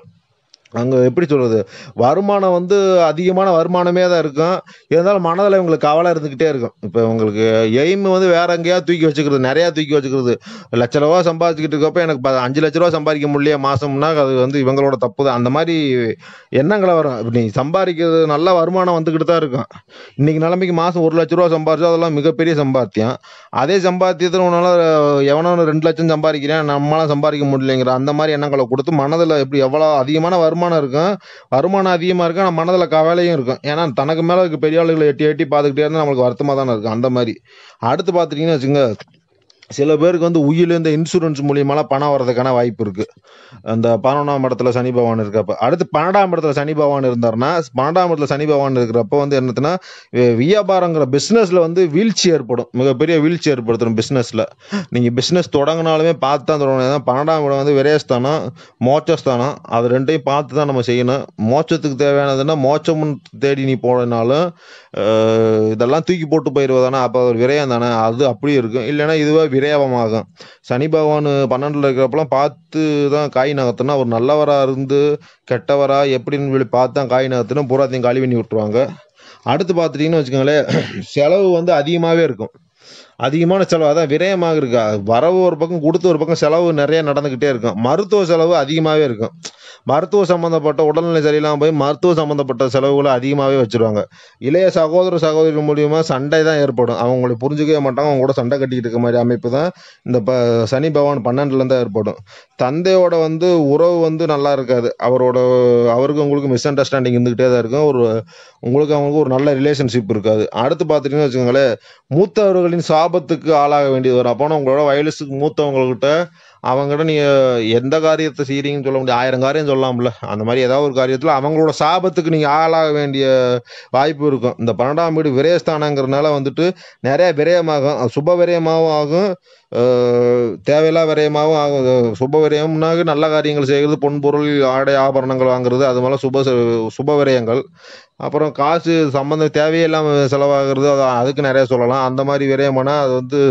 அங்கே எப்படி சொல்கிறது வருமானம் வந்து அதிகமான வருமானமே தான் இருக்கும் இருந்தாலும் மனதில் இவங்களுக்கு கவலை இருந்துக்கிட்டே இருக்கும் இப்போ உங்களுக்கு எய்ம் வந்து வேற எங்கேயா தூக்கி வச்சுக்கிறது நிறையா தூக்கி வச்சுக்கிறது லட்ச ரூபா சம்பாதிச்சுக்கிட்டு இருக்கப்போ எனக்கு அஞ்சு லட்ச ரூபா சம்பாதிக்க முடியல மாதம்னா அது வந்து இவங்களோட தப்பு தான் அந்த மாதிரி எண்ணங்களை வரும் இப்போ சம்பாதிக்கிறது நல்ல வருமானம் வந்துக்கிட்டு தான் இருக்கும் இன்னைக்கு நிலைமைக்கு மாதம் ஒரு லட்ச ரூபா சம்பாதிச்சா அதெல்லாம் மிகப்பெரிய சம்பாத்தியம் அதே சம்பாத்தியத்தில் உன்னால் எவனோ ரெண்டு லட்சம் சம்பாதிக்கிறேன் நம்மளால் சம்பாதிக்க முடியலைங்கிற அந்த மாதிரி எண்ணங்களை கொடுத்து மனதில் எப்படி எவ்வளோ அதிகமான வருமானம் வருமானம் இருக்கும் வருமானம் அதிகமாக இருக்கும் ஆனால் மனதில் கவலையும் இருக்கும் ஏன்னா தனக்கு மேலே இருக்க பெரிய ஆளுகளை எட்டி எட்டி பார்த்துக்கிட்டே இருந்தால் நம்மளுக்கு வருத்தமாக தானே இருக்கும் அந்த மாதிரி அடுத்து பார்த்துட்டிங்கன்னா வச்சுங்க சில பேருக்கு வந்து உயிலேருந்து இந்த இன்சூரன்ஸ் மூலியமாலாம் பணம் வர்றதுக்கான வாய்ப்பு இருக்கு அந்த பதினொன்றாம் இடத்துல சனி பகவான் இருக்கப்ப அடுத்து பன்னெண்டாம் இடத்துல சனி பகவான் இருந்தார்னா பன்னெண்டாம் இடத்துல சனி பகவான் இருக்கிறப்ப வந்து என்னத்துனா வியாபாரங்கிற பிஸ்னஸ்ல வந்து வீழ்ச்சி ஏற்படும் மிகப்பெரிய வீழ்ச்சி ஏற்படுத்தணும் பிஸ்னஸ்ல நீங்க பிஸ்னஸ் தொடங்கினாலுமே பார்த்து தான் தொடங்கணும் ஏன்னா பன்னெண்டாம் இடம் வந்து விரயஸ்தானம் மோச்சஸ்தானம் அது ரெண்டையும் பார்த்து தான் நம்ம செய்யணும் மோச்சத்துக்கு தேவையானதுன்னா மோச்சமும் தேடி நீ போனாலும் இதெல்லாம் தூக்கி போட்டு போயிடுவதானா அப்போ ஒரு விரயம் தானே அது அப்படியே இருக்கும் இல்லைன்னா இதுவே விரயமாகும் சனி பகவான் பன்னெண்டில் இருக்கிறப்பெல்லாம் பார்த்து தான் காய் நகர்த்தினா அவர் நல்லவராக இருந்து கெட்டவராக எப்படின்னு சொல்லி பார்த்து தான் காய் நகர்த்தினா பூராத்தையும் காலி பண்ணி விட்டுருவாங்க அடுத்து பார்த்துட்டிங்கன்னு வச்சுக்கோங்களேன் செலவு வந்து அதிகமாகவே இருக்கும் அதிகமான செலவு அதான் விரயமாக இருக்கா வரவு ஒரு பக்கம் கொடுத்து ஒரு பக்கம் செலவு நிறைய நடந்துக்கிட்டே இருக்கும் மருத்துவ செலவு அதிகமாகவே இருக்கும் மருத்துவ சம்மந்தப்பட்ட உடல்நிலை சரியில்லாமல் போய் மருத்துவ சம்மந்தப்பட்ட செலவுகளை அதிகமாகவே வச்சுருவாங்க இளைய சகோதர சகோதரிகள் மூலியமாக சண்டை தான் ஏற்படும் அவங்களை புரிஞ்சுக்கவே மாட்டாங்க அவங்க கூட சண்டை கட்டிக்கிட்டு இருக்க மாதிரி அமைப்பு தான் இந்த ப சனி பகவான் பன்னெண்டுலேருந்து தான் ஏற்படும் தந்தையோட வந்து உறவு வந்து நல்லா இருக்காது அவரோட அவருக்கு உங்களுக்கு மிஸ் அண்டர்ஸ்டாண்டிங் இருந்துக்கிட்டே தான் இருக்கும் ஒரு உங்களுக்கு அவங்களுக்கு ஒரு நல்ல ரிலேஷன்ஷிப் இருக்காது அடுத்து பார்த்துட்டீங்கன்னு வச்சுக்கோங்களேன் மூத்தவர்களின் சாபத்துக்கு ஆளாக வேண்டியது வரும் அப்போனா உங்களோட வயலுக்கு மூத்தவங்கக்கிட்ட அவங்ககிட்ட நீங்கள் எந்த காரியத்தை செய்கிறீங்கன்னு சொல்ல முடியாது ஆயிரம் காரியம் சொல்லலாம்ல அந்த மாதிரி ஏதாவது ஒரு காரியத்தில் அவங்களோட சாபத்துக்கு நீங்கள் ஆளாக வேண்டிய வாய்ப்பு இருக்கும் இந்த பன்னெண்டாம் வீடு விரயஸ்தானங்கிறதுனால வந்துட்டு நிறைய விரயமாகும் சுப விரயமாகவும் ஆகும் தேவையில்லா விரயமாகவும் ஆகும் சுப விரயம்னாக நல்ல காரியங்கள் செய்கிறது பொன் பொருள் ஆடை ஆபரணங்கள் வாங்குறது அது மாதிரி சுப சுப விரயங்கள் அப்புறம் காசு சம்பந்தம் தேவையில்லாமல் செலவாகிறது அதுக்கு நிறைய சொல்லலாம் அந்த மாதிரி விரயமானால் அது வந்து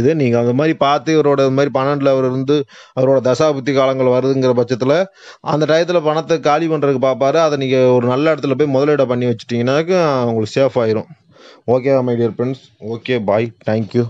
இது நீங்கள் அந்த மாதிரி பார்த்து இவரோட இந்த மாதிரி பன்னெண்டில் அவர் இருந்து அவரோட தசாபுத்தி காலங்கள் வருதுங்கிற பட்சத்தில் அந்த டயத்தில் பணத்தை காலி பண்ணுறதுக்கு பார்ப்பாரு அதை நீங்கள் ஒரு நல்ல இடத்துல போய் முதலீடு பண்ணி வச்சுட்டிங்கனாக்க உங்களுக்கு சேஃப் ஆயிரும் ஓகேவா my dear friends okay bye thank you